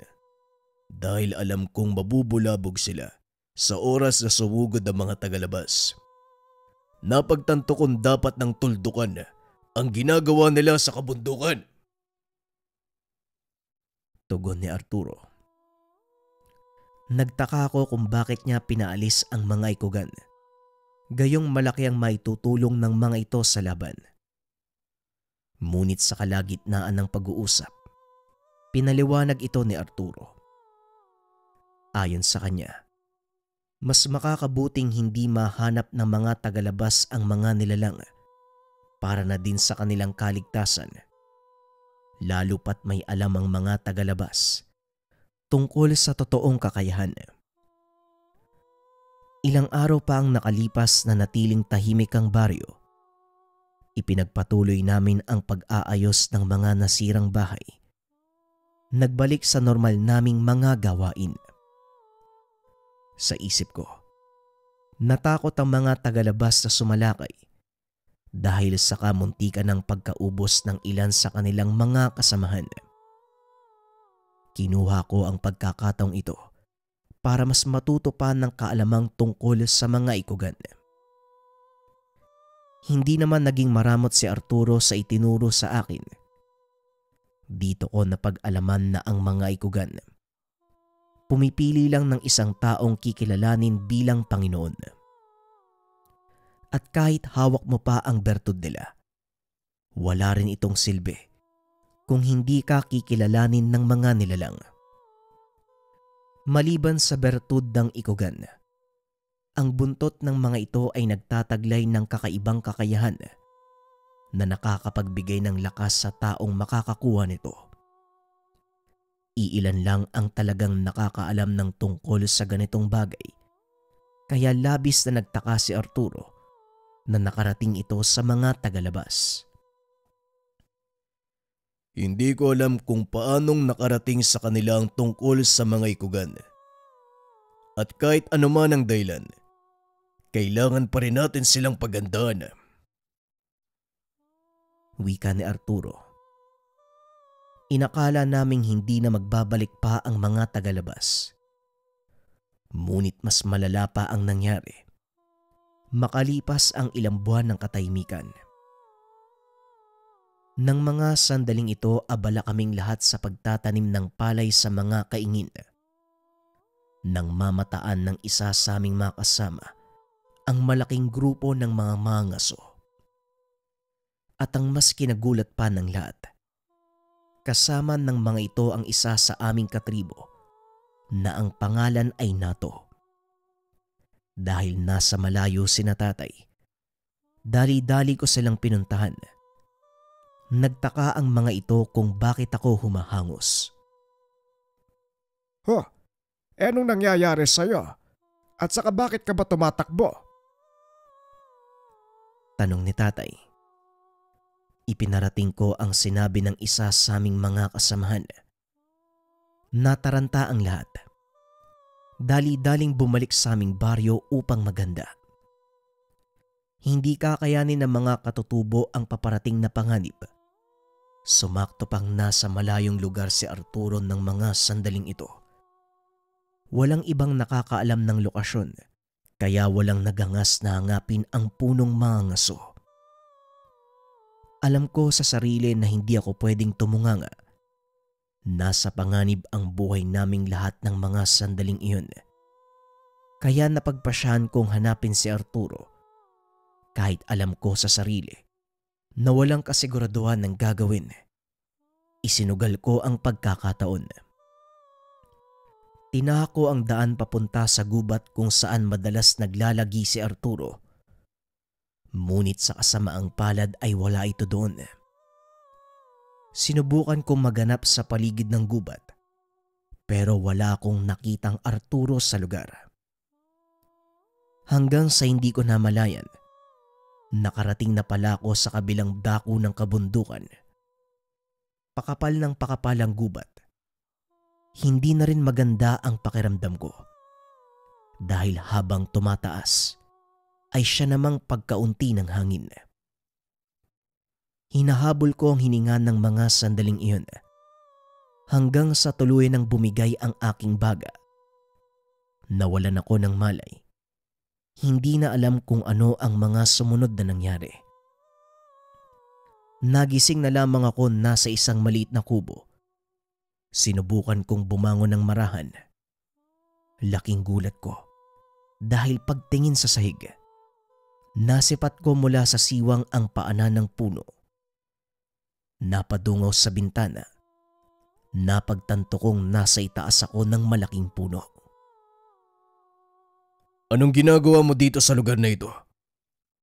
Dahil alam kong mabubulabog sila sa oras na sumugod ang mga tagalabas. Napagtanto kong dapat ng tuldukan ang ginagawa nila sa kabundukan. Tugon ni Arturo. Nagtaka ako kung bakit niya pinaalis ang mga ikugan. Gayong malaki ang maitutulong ng mga ito sa laban. Munit sa kalagitnaan ng pag-uusap, pinaliwanag ito ni Arturo. Ayon sa kanya, mas makakabuting hindi mahanap ng mga tagalabas ang mga nilalang para na din sa kanilang kaligtasan. Lalo pat may alam ang mga tagalabas tungkol sa totoong kakayahan. Ilang araw pa ang nakalipas na natiling tahimik ang baryo. Ipinagpatuloy namin ang pag-aayos ng mga nasirang bahay. Nagbalik sa normal naming mga gawain. Sa isip ko, natakot ang mga tagalabas sa sumalakay dahil sa kamuntikan ng pagkaubos ng ilan sa kanilang mga kasamahan. Kinuha ko ang pagkakataong ito para mas matuto pa ng kaalamang tungkol sa mga ikugan. Hindi naman naging maramot si Arturo sa itinuro sa akin. Dito ko napag-alaman na ang mga ikugan. Pumipili lang ng isang taong kikilalanin bilang Panginoon. At kahit hawak mo pa ang bertud nila, wala rin itong silbi kung hindi ka kikilalanin ng mga nilalang. Maliban sa bertud ng ikogan, ang buntot ng mga ito ay nagtataglay ng kakaibang kakayahan na nakakapagbigay ng lakas sa taong makakakuha nito. Iilan lang ang talagang nakakaalam ng tungkol sa ganitong bagay kaya labis na nagtaka si Arturo na nakarating ito sa mga tagalabas. Hindi ko alam kung paanong nakarating sa kanila ang tungkol sa mga ikugan. At kahit anuman ang dahilan, kailangan pa rin natin silang pagandaan. Wika ni Arturo. Inakala naming hindi na magbabalik pa ang mga tagalabas. Ngunit mas malala pa ang nangyari. Makalipas ang ilang buwan ng katahimikan. Nang mga sandaling ito, abala kaming lahat sa pagtatanim ng palay sa mga kaingin. Nang mamataan ng isa sa aming mga kasama, ang malaking grupo ng mga mangaso. At ang mas kinagulat pa ng lahat, kasama ng mga ito ang isa sa aming katribo na ang pangalan ay Nato. Dahil nasa malayo si natatay, dali-dali ko silang pinuntahan Nagtaka ang mga ito kung bakit ako humahangos. Huh, eh anong nangyayari sa'yo? At saka bakit ka ba tumatakbo? Tanong ni tatay. Ipinarating ko ang sinabi ng isa sa aming mga kasamahan. Nataranta ang lahat. Dali-daling bumalik sa aming baryo upang maganda. Hindi kakayanin ng mga katutubo ang paparating na panganib Sumakto pang nasa malayong lugar si Arturo ng mga sandaling ito. Walang ibang nakakaalam ng lokasyon kaya walang nagangas na hangapin ang punong mga ngaso. Alam ko sa sarili na hindi ako pwedeng tumunganga. Nasa panganib ang buhay naming lahat ng mga sandaling iyon. Kaya napagpasyahan kong hanapin si Arturo kahit alam ko sa sarili na walang kasiguraduhan ng gagawin. Isinugal ko ang pagkakataon. ko ang daan papunta sa gubat kung saan madalas naglalagi si Arturo. Ngunit sa kasamaang palad ay wala ito doon. Sinubukan kong maganap sa paligid ng gubat pero wala akong nakitang Arturo sa lugar. Hanggang sa hindi ko namalayan – Nakarating na pala ako sa kabilang dako ng kabundukan. Pakapal ng pakapal ang gubat. Hindi na rin maganda ang pakiramdam ko. Dahil habang tumataas, ay siya namang pagkaunti ng hangin. Hinahabol ko ang hininga ng mga sandaling iyon hanggang sa tuluyan ng bumigay ang aking baga. Nawalan ako ng malay hindi na alam kung ano ang mga sumunod na nangyari. Nagising na lamang ako nasa isang maliit na kubo. Sinubukan kong bumangon ng marahan. Laking gulat ko dahil pagtingin sa sahig. Nasipat ko mula sa siwang ang paanan ng puno. Napadungaw sa bintana. Napagtanto kong nasa itaas ako ng malaking puno. Anong ginagawa mo dito sa lugar na ito?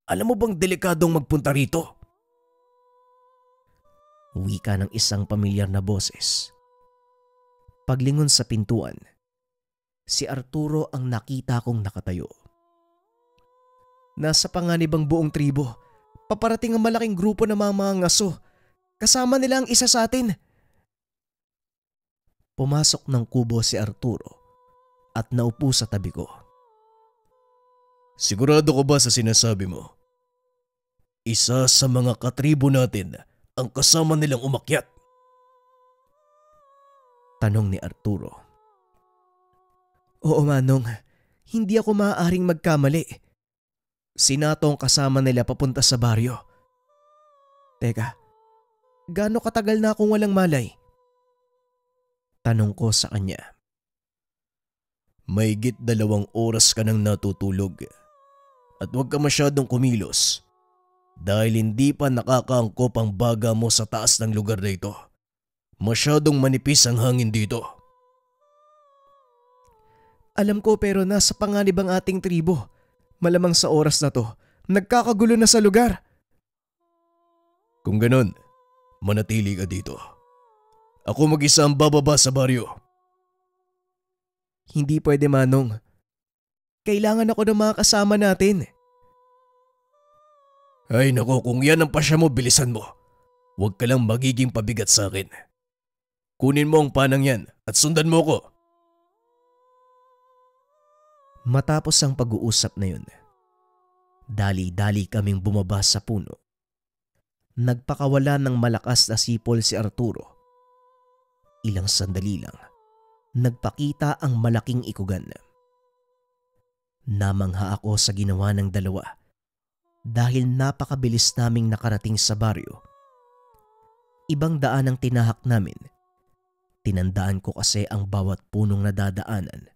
Alam mo bang delikadong magpunta rito? Wika ng isang pamilyar na boses. Paglingon sa pintuan, si Arturo ang nakita kong nakatayo. Nasa panganib ang buong tribo. Paparating ang malaking grupo ng mga mga ngaso. Kasama nila ang isa sa atin. Pumasok ng kubo si Arturo at naupo sa tabi ko. Sigurado ko ba sa sinasabi mo? Isa sa mga katribo natin ang kasama nilang umakyat. Tanong ni Arturo. Oo Manong, hindi ako maaaring magkamali. Sinato ang kasama nila papunta sa baryo. Teka, gaano katagal na akong walang malay? Tanong ko sa kanya. May git dalawang oras ka nang natutulog at huwag ka masyadong kumilos dahil hindi pa nakakaangkop ang baga mo sa taas ng lugar na ito. Masyadong manipis ang hangin dito. Alam ko pero nasa panganib ang ating tribo. Malamang sa oras na to, nagkakagulo na sa lugar. Kung ganun, manatili ka dito. Ako mag-isa ang bababa sa baryo. Hindi pwede manong. Kailangan ako ng mga kasama natin. Ay nako, kung yan ang pasya mo, bilisan mo. Huwag ka lang magiging pabigat sa akin. Kunin mo ang panang yan at sundan mo ko. Matapos ang pag-uusap na yun, dali-dali kaming bumaba sa puno. Nagpakawala ng malakas na sipol si Arturo. Ilang sandali lang, nagpakita ang malaking ikugan. Namangha ako sa ginawa ng dalawa dahil napakabilis naming nakarating sa baryo. Ibang daan ang tinahak namin. Tinandaan ko kasi ang bawat punong nadadaanan.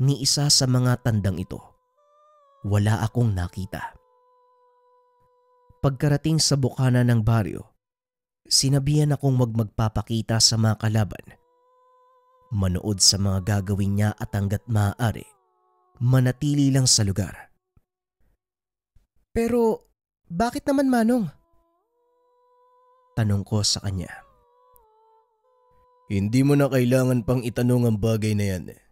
Ni isa sa mga tandang ito, wala akong nakita. Pagkarating sa bukana ng baryo, sinabihan akong wag magpapakita sa mga kalaban. Manood sa mga gagawin niya at hanggat maaari manatili lang sa lugar. Pero bakit naman Manong? Tanong ko sa kanya. Hindi mo na kailangan pang itanong ang bagay na yan. Eh.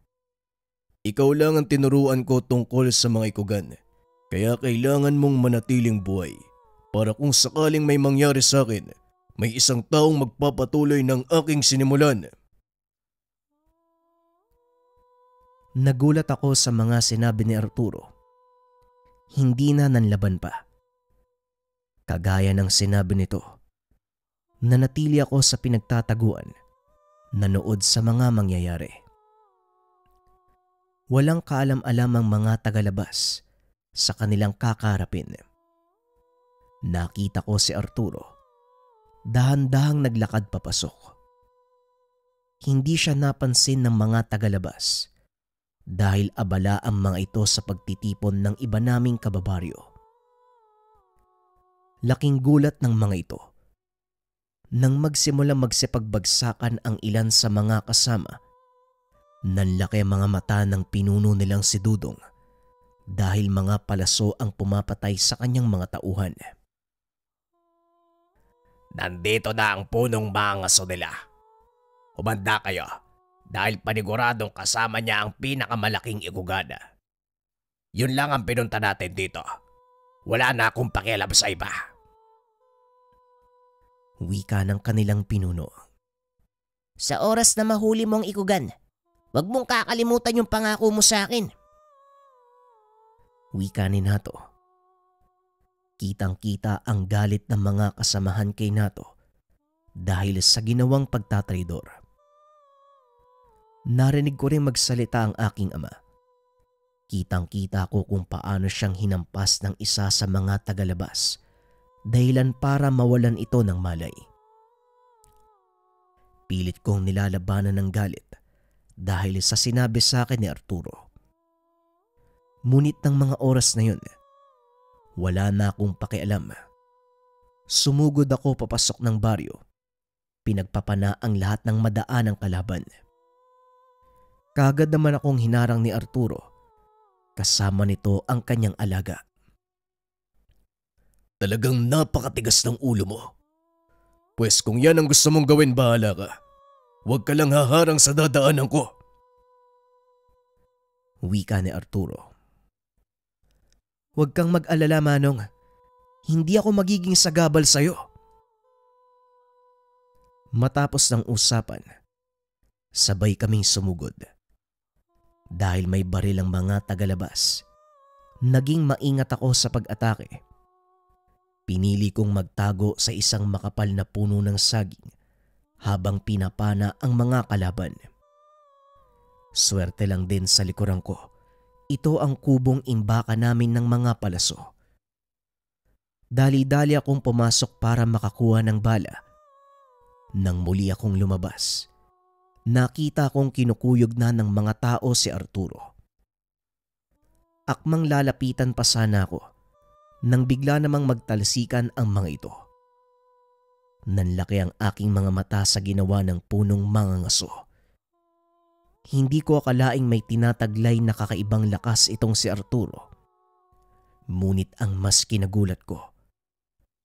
Ikaw lang ang tinuruan ko tungkol sa mga ikugan. Eh. Kaya kailangan mong manatiling buhay para kung sakaling may mangyari sa akin, may isang taong magpapatuloy ng aking sinimulan. Eh. Nagulat ako sa mga sinabi ni Arturo. Hindi na nanlaban pa. Kagaya ng sinabi nito, nanatili ako sa pinagtataguan, nanood sa mga mangyayari. Walang kaalam-alam ang mga tagalabas sa kanilang kakarapin. Nakita ko si Arturo. Dahan-dahang naglakad papasok. Hindi siya napansin ng mga tagalabas dahil abala ang mga ito sa pagtitipon ng iba naming kababaryo. Laking gulat ng mga ito nang magsimula magsipagbagsakan ang ilan sa mga kasama. Nanlaki ang mga mata ng pinuno nilang si Dudong dahil mga palaso ang pumapatay sa kanyang mga tauhan. Nandito na ang punong mga nila. Humanda kayo dahil paniguradong kasama niya ang pinakamalaking igugada. Yun lang ang pinunta natin dito. Wala na akong pakialam sa iba. Wika ng kanilang pinuno. Sa oras na mahuli mong ikugan, wag mong kakalimutan yung pangako mo sa akin. Wika ni Nato. Kitang-kita ang galit ng mga kasamahan kay Nato dahil sa ginawang pagtatraydor narinig ko rin magsalita ang aking ama. Kitang-kita ko kung paano siyang hinampas ng isa sa mga tagalabas dahilan para mawalan ito ng malay. Pilit kong nilalabanan ng galit dahil sa sinabi sa akin ni Arturo. Ngunit ng mga oras na yun, wala na akong pakialam. Sumugod ako papasok ng baryo. Pinagpapana ang lahat ng madaan madaanang kalaban. Kagad naman akong hinarang ni Arturo. Kasama nito ang kanyang alaga. Talagang napakatigas ng ulo mo. Pwes kung yan ang gusto mong gawin bahala ka. Huwag ka lang haharang sa dadaanan ko. Wika ni Arturo. Huwag kang mag-alala Manong. Hindi ako magiging sagabal sa'yo. Matapos ng usapan, sabay kaming sumugod dahil may baril ang mga tagalabas. Naging maingat ako sa pag-atake. Pinili kong magtago sa isang makapal na puno ng saging habang pinapana ang mga kalaban. Swerte lang din sa likuran ko. Ito ang kubong imbaka namin ng mga palaso. Dali-dali akong pumasok para makakuha ng bala. Nang muli akong lumabas, nakita kong kinukuyog na ng mga tao si Arturo. Akmang lalapitan pa sana ako nang bigla namang magtalsikan ang mga ito. Nanlaki ang aking mga mata sa ginawa ng punong mga ngaso. Hindi ko akalaing may tinataglay na kakaibang lakas itong si Arturo. Ngunit ang mas kinagulat ko,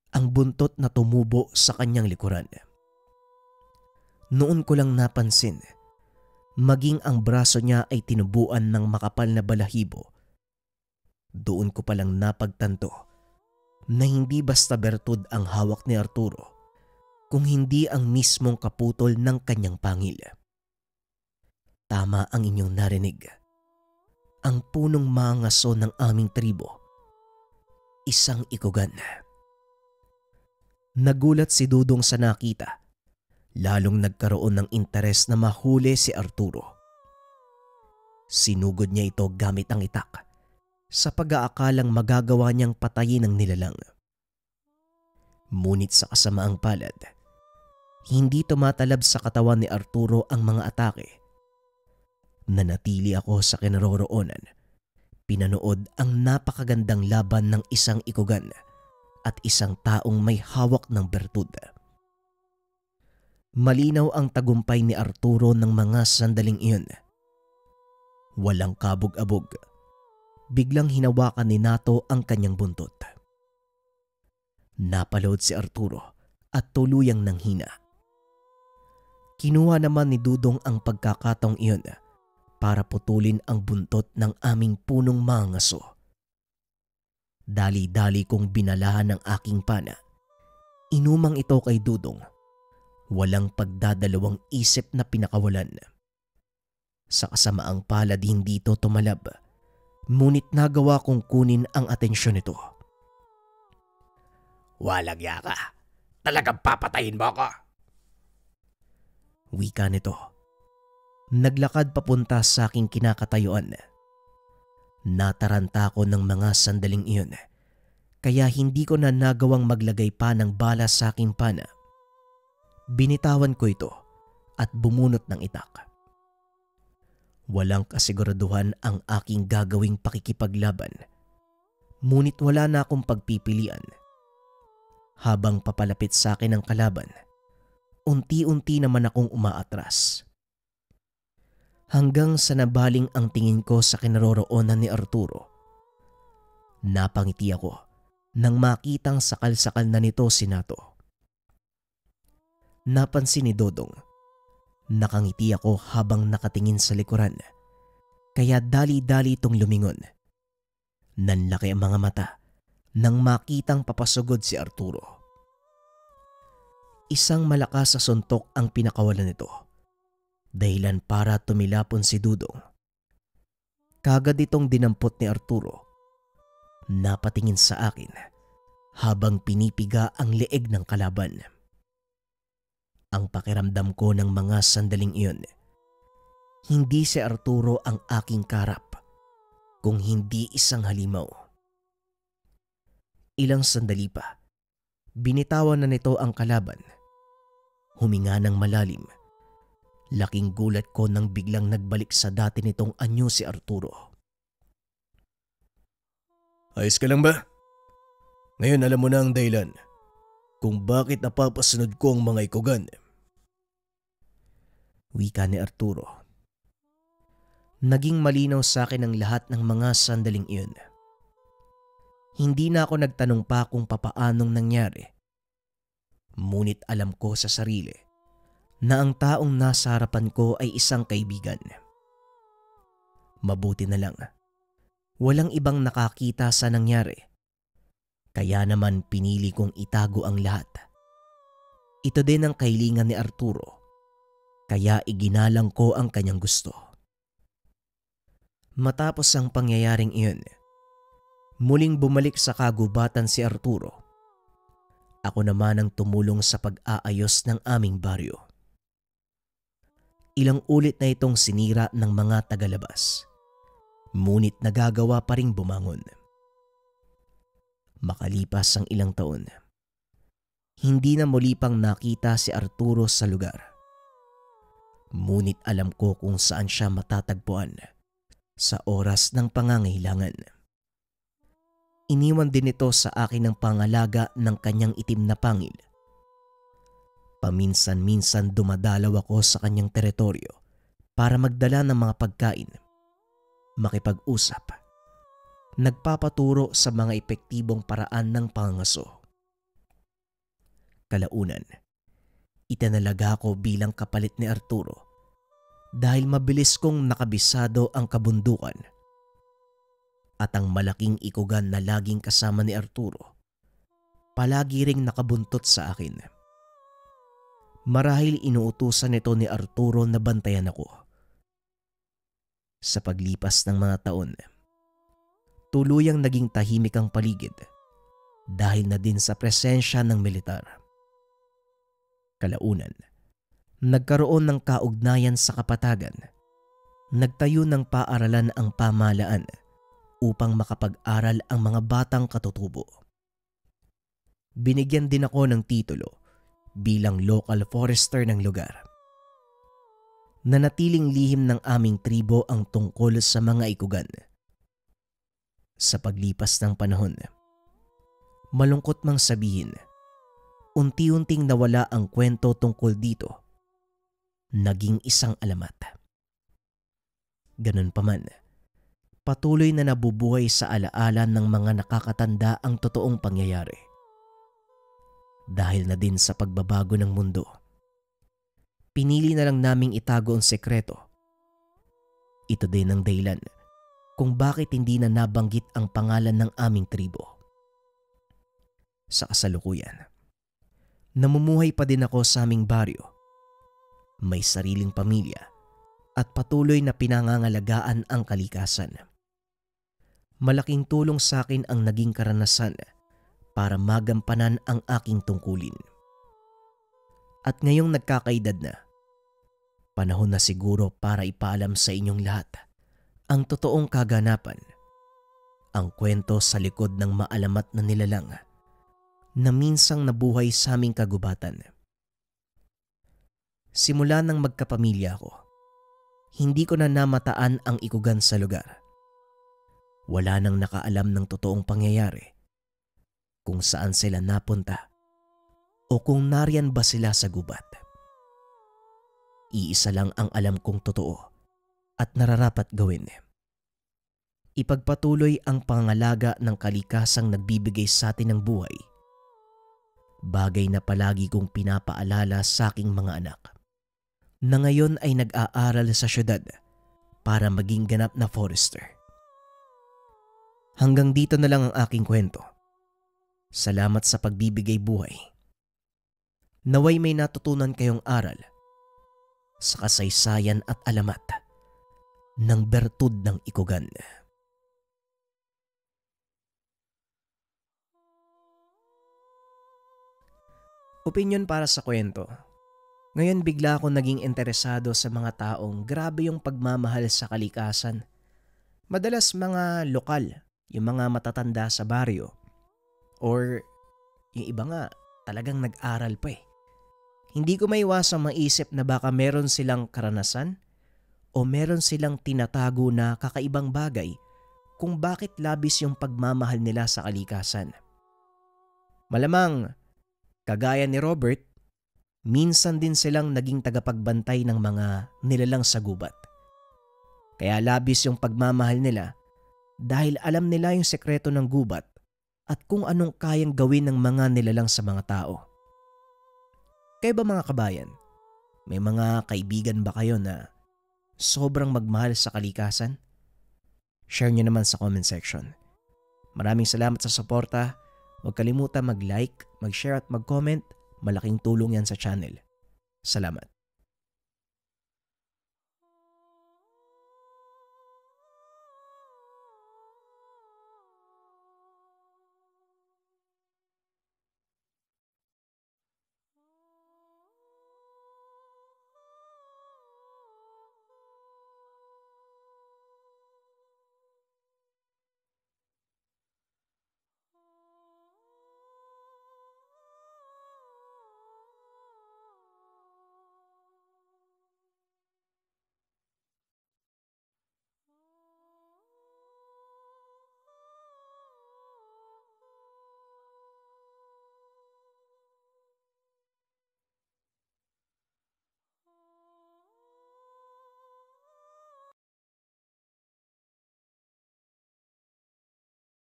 ang buntot na tumubo sa kanyang likuran. Noon ko lang napansin, maging ang braso niya ay tinubuan ng makapal na balahibo. Doon ko palang napagtanto na hindi basta bertud ang hawak ni Arturo kung hindi ang mismong kaputol ng kanyang pangil. Tama ang inyong narinig. Ang punong mangaso ng aming tribo. Isang ikugan. Nagulat si Dudong sa nakita Lalong nagkaroon ng interes na mahuli si Arturo. Sinugod niya ito gamit ang itak sa pag-aakalang magagawa niyang patayin ang nilalang. Munit sa kasamaang palad, hindi tumatalab sa katawan ni Arturo ang mga atake. Nanatili ako sa kinaroroonan. Pinanood ang napakagandang laban ng isang ikugan at isang taong may hawak ng bertuda. Malinaw ang tagumpay ni Arturo ng mga sandaling iyon. Walang kabog-abog. Biglang hinawakan ni Nato ang kanyang buntot. Napalood si Arturo at tuluyang nanghina. Kinuha naman ni Dudong ang pagkakataong iyon para putulin ang buntot ng aming punong mangaso. Dali-dali kong binalahan ng aking pana. Inumang ito kay Dudong Walang pagdadalawang isip na pinakawalan. Sa kasamaang palad hindi ito tumalab, ngunit nagawa kong kunin ang atensyon nito. Walagya ka. Talagang papatayin mo ako. Wika nito. Naglakad papunta sa aking kinakatayuan. Nataranta ako ng mga sandaling iyon kaya hindi ko na nagawang maglagay pa ng bala sa aking pana Binitawan ko ito at bumunot ng itak. Walang kasiguraduhan ang aking gagawing pakikipaglaban. Ngunit wala na akong pagpipilian. Habang papalapit sa akin ang kalaban, unti-unti naman akong umaatras. Hanggang sa nabaling ang tingin ko sa kinaroroonan ni Arturo. Napangiti ako nang makitang sakal-sakal na nito si Nato napansin ni Dodong. Nakangiti ako habang nakatingin sa likuran. Kaya dali-dali itong lumingon. Nanlaki ang mga mata nang makitang papasugod si Arturo. Isang malakas na suntok ang pinakawalan nito. Dahilan para tumilapon si Dudong. Kagad itong dinampot ni Arturo. Napatingin sa akin habang pinipiga ang leeg ng kalaban ang pakiramdam ko ng mga sandaling iyon. Hindi si Arturo ang aking karap kung hindi isang halimaw. Ilang sandali pa, binitawan na nito ang kalaban. Huminga ng malalim. Laking gulat ko nang biglang nagbalik sa dati nitong anyo si Arturo. Ayos ka lang ba? Ngayon alam mo na ang dahilan kung bakit napapasunod ko ang mga ikugan. Wika ni Arturo. Naging malinaw sa akin ang lahat ng mga sandaling iyon. Hindi na ako nagtanong pa kung papaanong nangyari. Ngunit alam ko sa sarili na ang taong nasa harapan ko ay isang kaibigan. Mabuti na lang. Walang ibang nakakita sa nangyari. Kaya naman pinili kong itago ang lahat. Ito din ang kahilingan ni Arturo kaya iginalang ko ang kanyang gusto. Matapos ang pangyayaring iyon, muling bumalik sa kagubatan si Arturo. Ako naman ang tumulong sa pag-aayos ng aming baryo. Ilang ulit na itong sinira ng mga tagalabas. Ngunit nagagawa pa ring bumangon. Makalipas ang ilang taon, hindi na muli pang nakita si Arturo sa lugar Ngunit alam ko kung saan siya matatagpuan sa oras ng pangangailangan. Iniwan din ito sa akin ng pangalaga ng kanyang itim na pangil. Paminsan-minsan dumadalaw ako sa kanyang teritoryo para magdala ng mga pagkain, makipag-usap, nagpapaturo sa mga epektibong paraan ng pangaso. Kalaunan, itinalaga ko bilang kapalit ni Arturo dahil mabilis kong nakabisado ang kabundukan. At ang malaking ikugan na laging kasama ni Arturo, palagi ring nakabuntot sa akin. Marahil inuutusan nito ni Arturo na bantayan ako. Sa paglipas ng mga taon, tuluyang naging tahimik ang paligid dahil na din sa presensya ng militar kalaunan. Nagkaroon ng kaugnayan sa kapatagan. Nagtayo ng paaralan ang pamalaan upang makapag-aral ang mga batang katutubo. Binigyan din ako ng titulo bilang local forester ng lugar. Nanatiling lihim ng aming tribo ang tungkol sa mga ikugan. Sa paglipas ng panahon, malungkot mang sabihin – unti-unting nawala ang kwento tungkol dito. Naging isang alamat. Ganun pa man, patuloy na nabubuhay sa alaala ng mga nakakatanda ang totoong pangyayari. Dahil na din sa pagbabago ng mundo, pinili na lang naming itago ang sekreto. Ito din ang daylan kung bakit hindi na nabanggit ang pangalan ng aming tribo. Sa kasalukuyan, namumuhay pa din ako sa aming baryo. May sariling pamilya at patuloy na pinangangalagaan ang kalikasan. Malaking tulong sa akin ang naging karanasan para magampanan ang aking tungkulin. At ngayong nagkakaedad na, panahon na siguro para ipaalam sa inyong lahat ang totoong kaganapan, ang kwento sa likod ng maalamat na nilalang na minsang nabuhay sa aming kagubatan. Simula nang magkapamilya ako, hindi ko na namataan ang ikugan sa lugar. Wala nang nakaalam ng totoong pangyayari, kung saan sila napunta o kung nariyan ba sila sa gubat. Iisa lang ang alam kong totoo at nararapat gawin. Ipagpatuloy ang pangalaga ng kalikasang nagbibigay sa atin ng buhay Bagay na palagi kong pinapaalala sa aking mga anak na ngayon ay nag-aaral sa syudad para maging ganap na forester. Hanggang dito na lang ang aking kwento. Salamat sa pagbibigay buhay. Naway may natutunan kayong aral sa kasaysayan at alamat ng bertud ng ikogan. Opinyon para sa kwento. Ngayon bigla akong naging interesado sa mga taong grabe yung pagmamahal sa kalikasan. Madalas mga lokal, yung mga matatanda sa baryo. Or yung iba nga, talagang nag-aral pa eh. Hindi ko maiwasang maisip na baka meron silang karanasan o meron silang tinatago na kakaibang bagay kung bakit labis yung pagmamahal nila sa kalikasan. Malamang Kagaya ni Robert, minsan din silang naging tagapagbantay ng mga nilalang sagubat. Kaya labis yung pagmamahal nila dahil alam nila yung sekreto ng gubat at kung anong kayang gawin ng mga nilalang sa mga tao. Kayo ba mga kabayan, may mga kaibigan ba kayo na sobrang magmahal sa kalikasan? Share nyo naman sa comment section. Maraming salamat sa suporta Huwag kalimutan mag-like, mag-share at mag-comment. Malaking tulong yan sa channel. Salamat.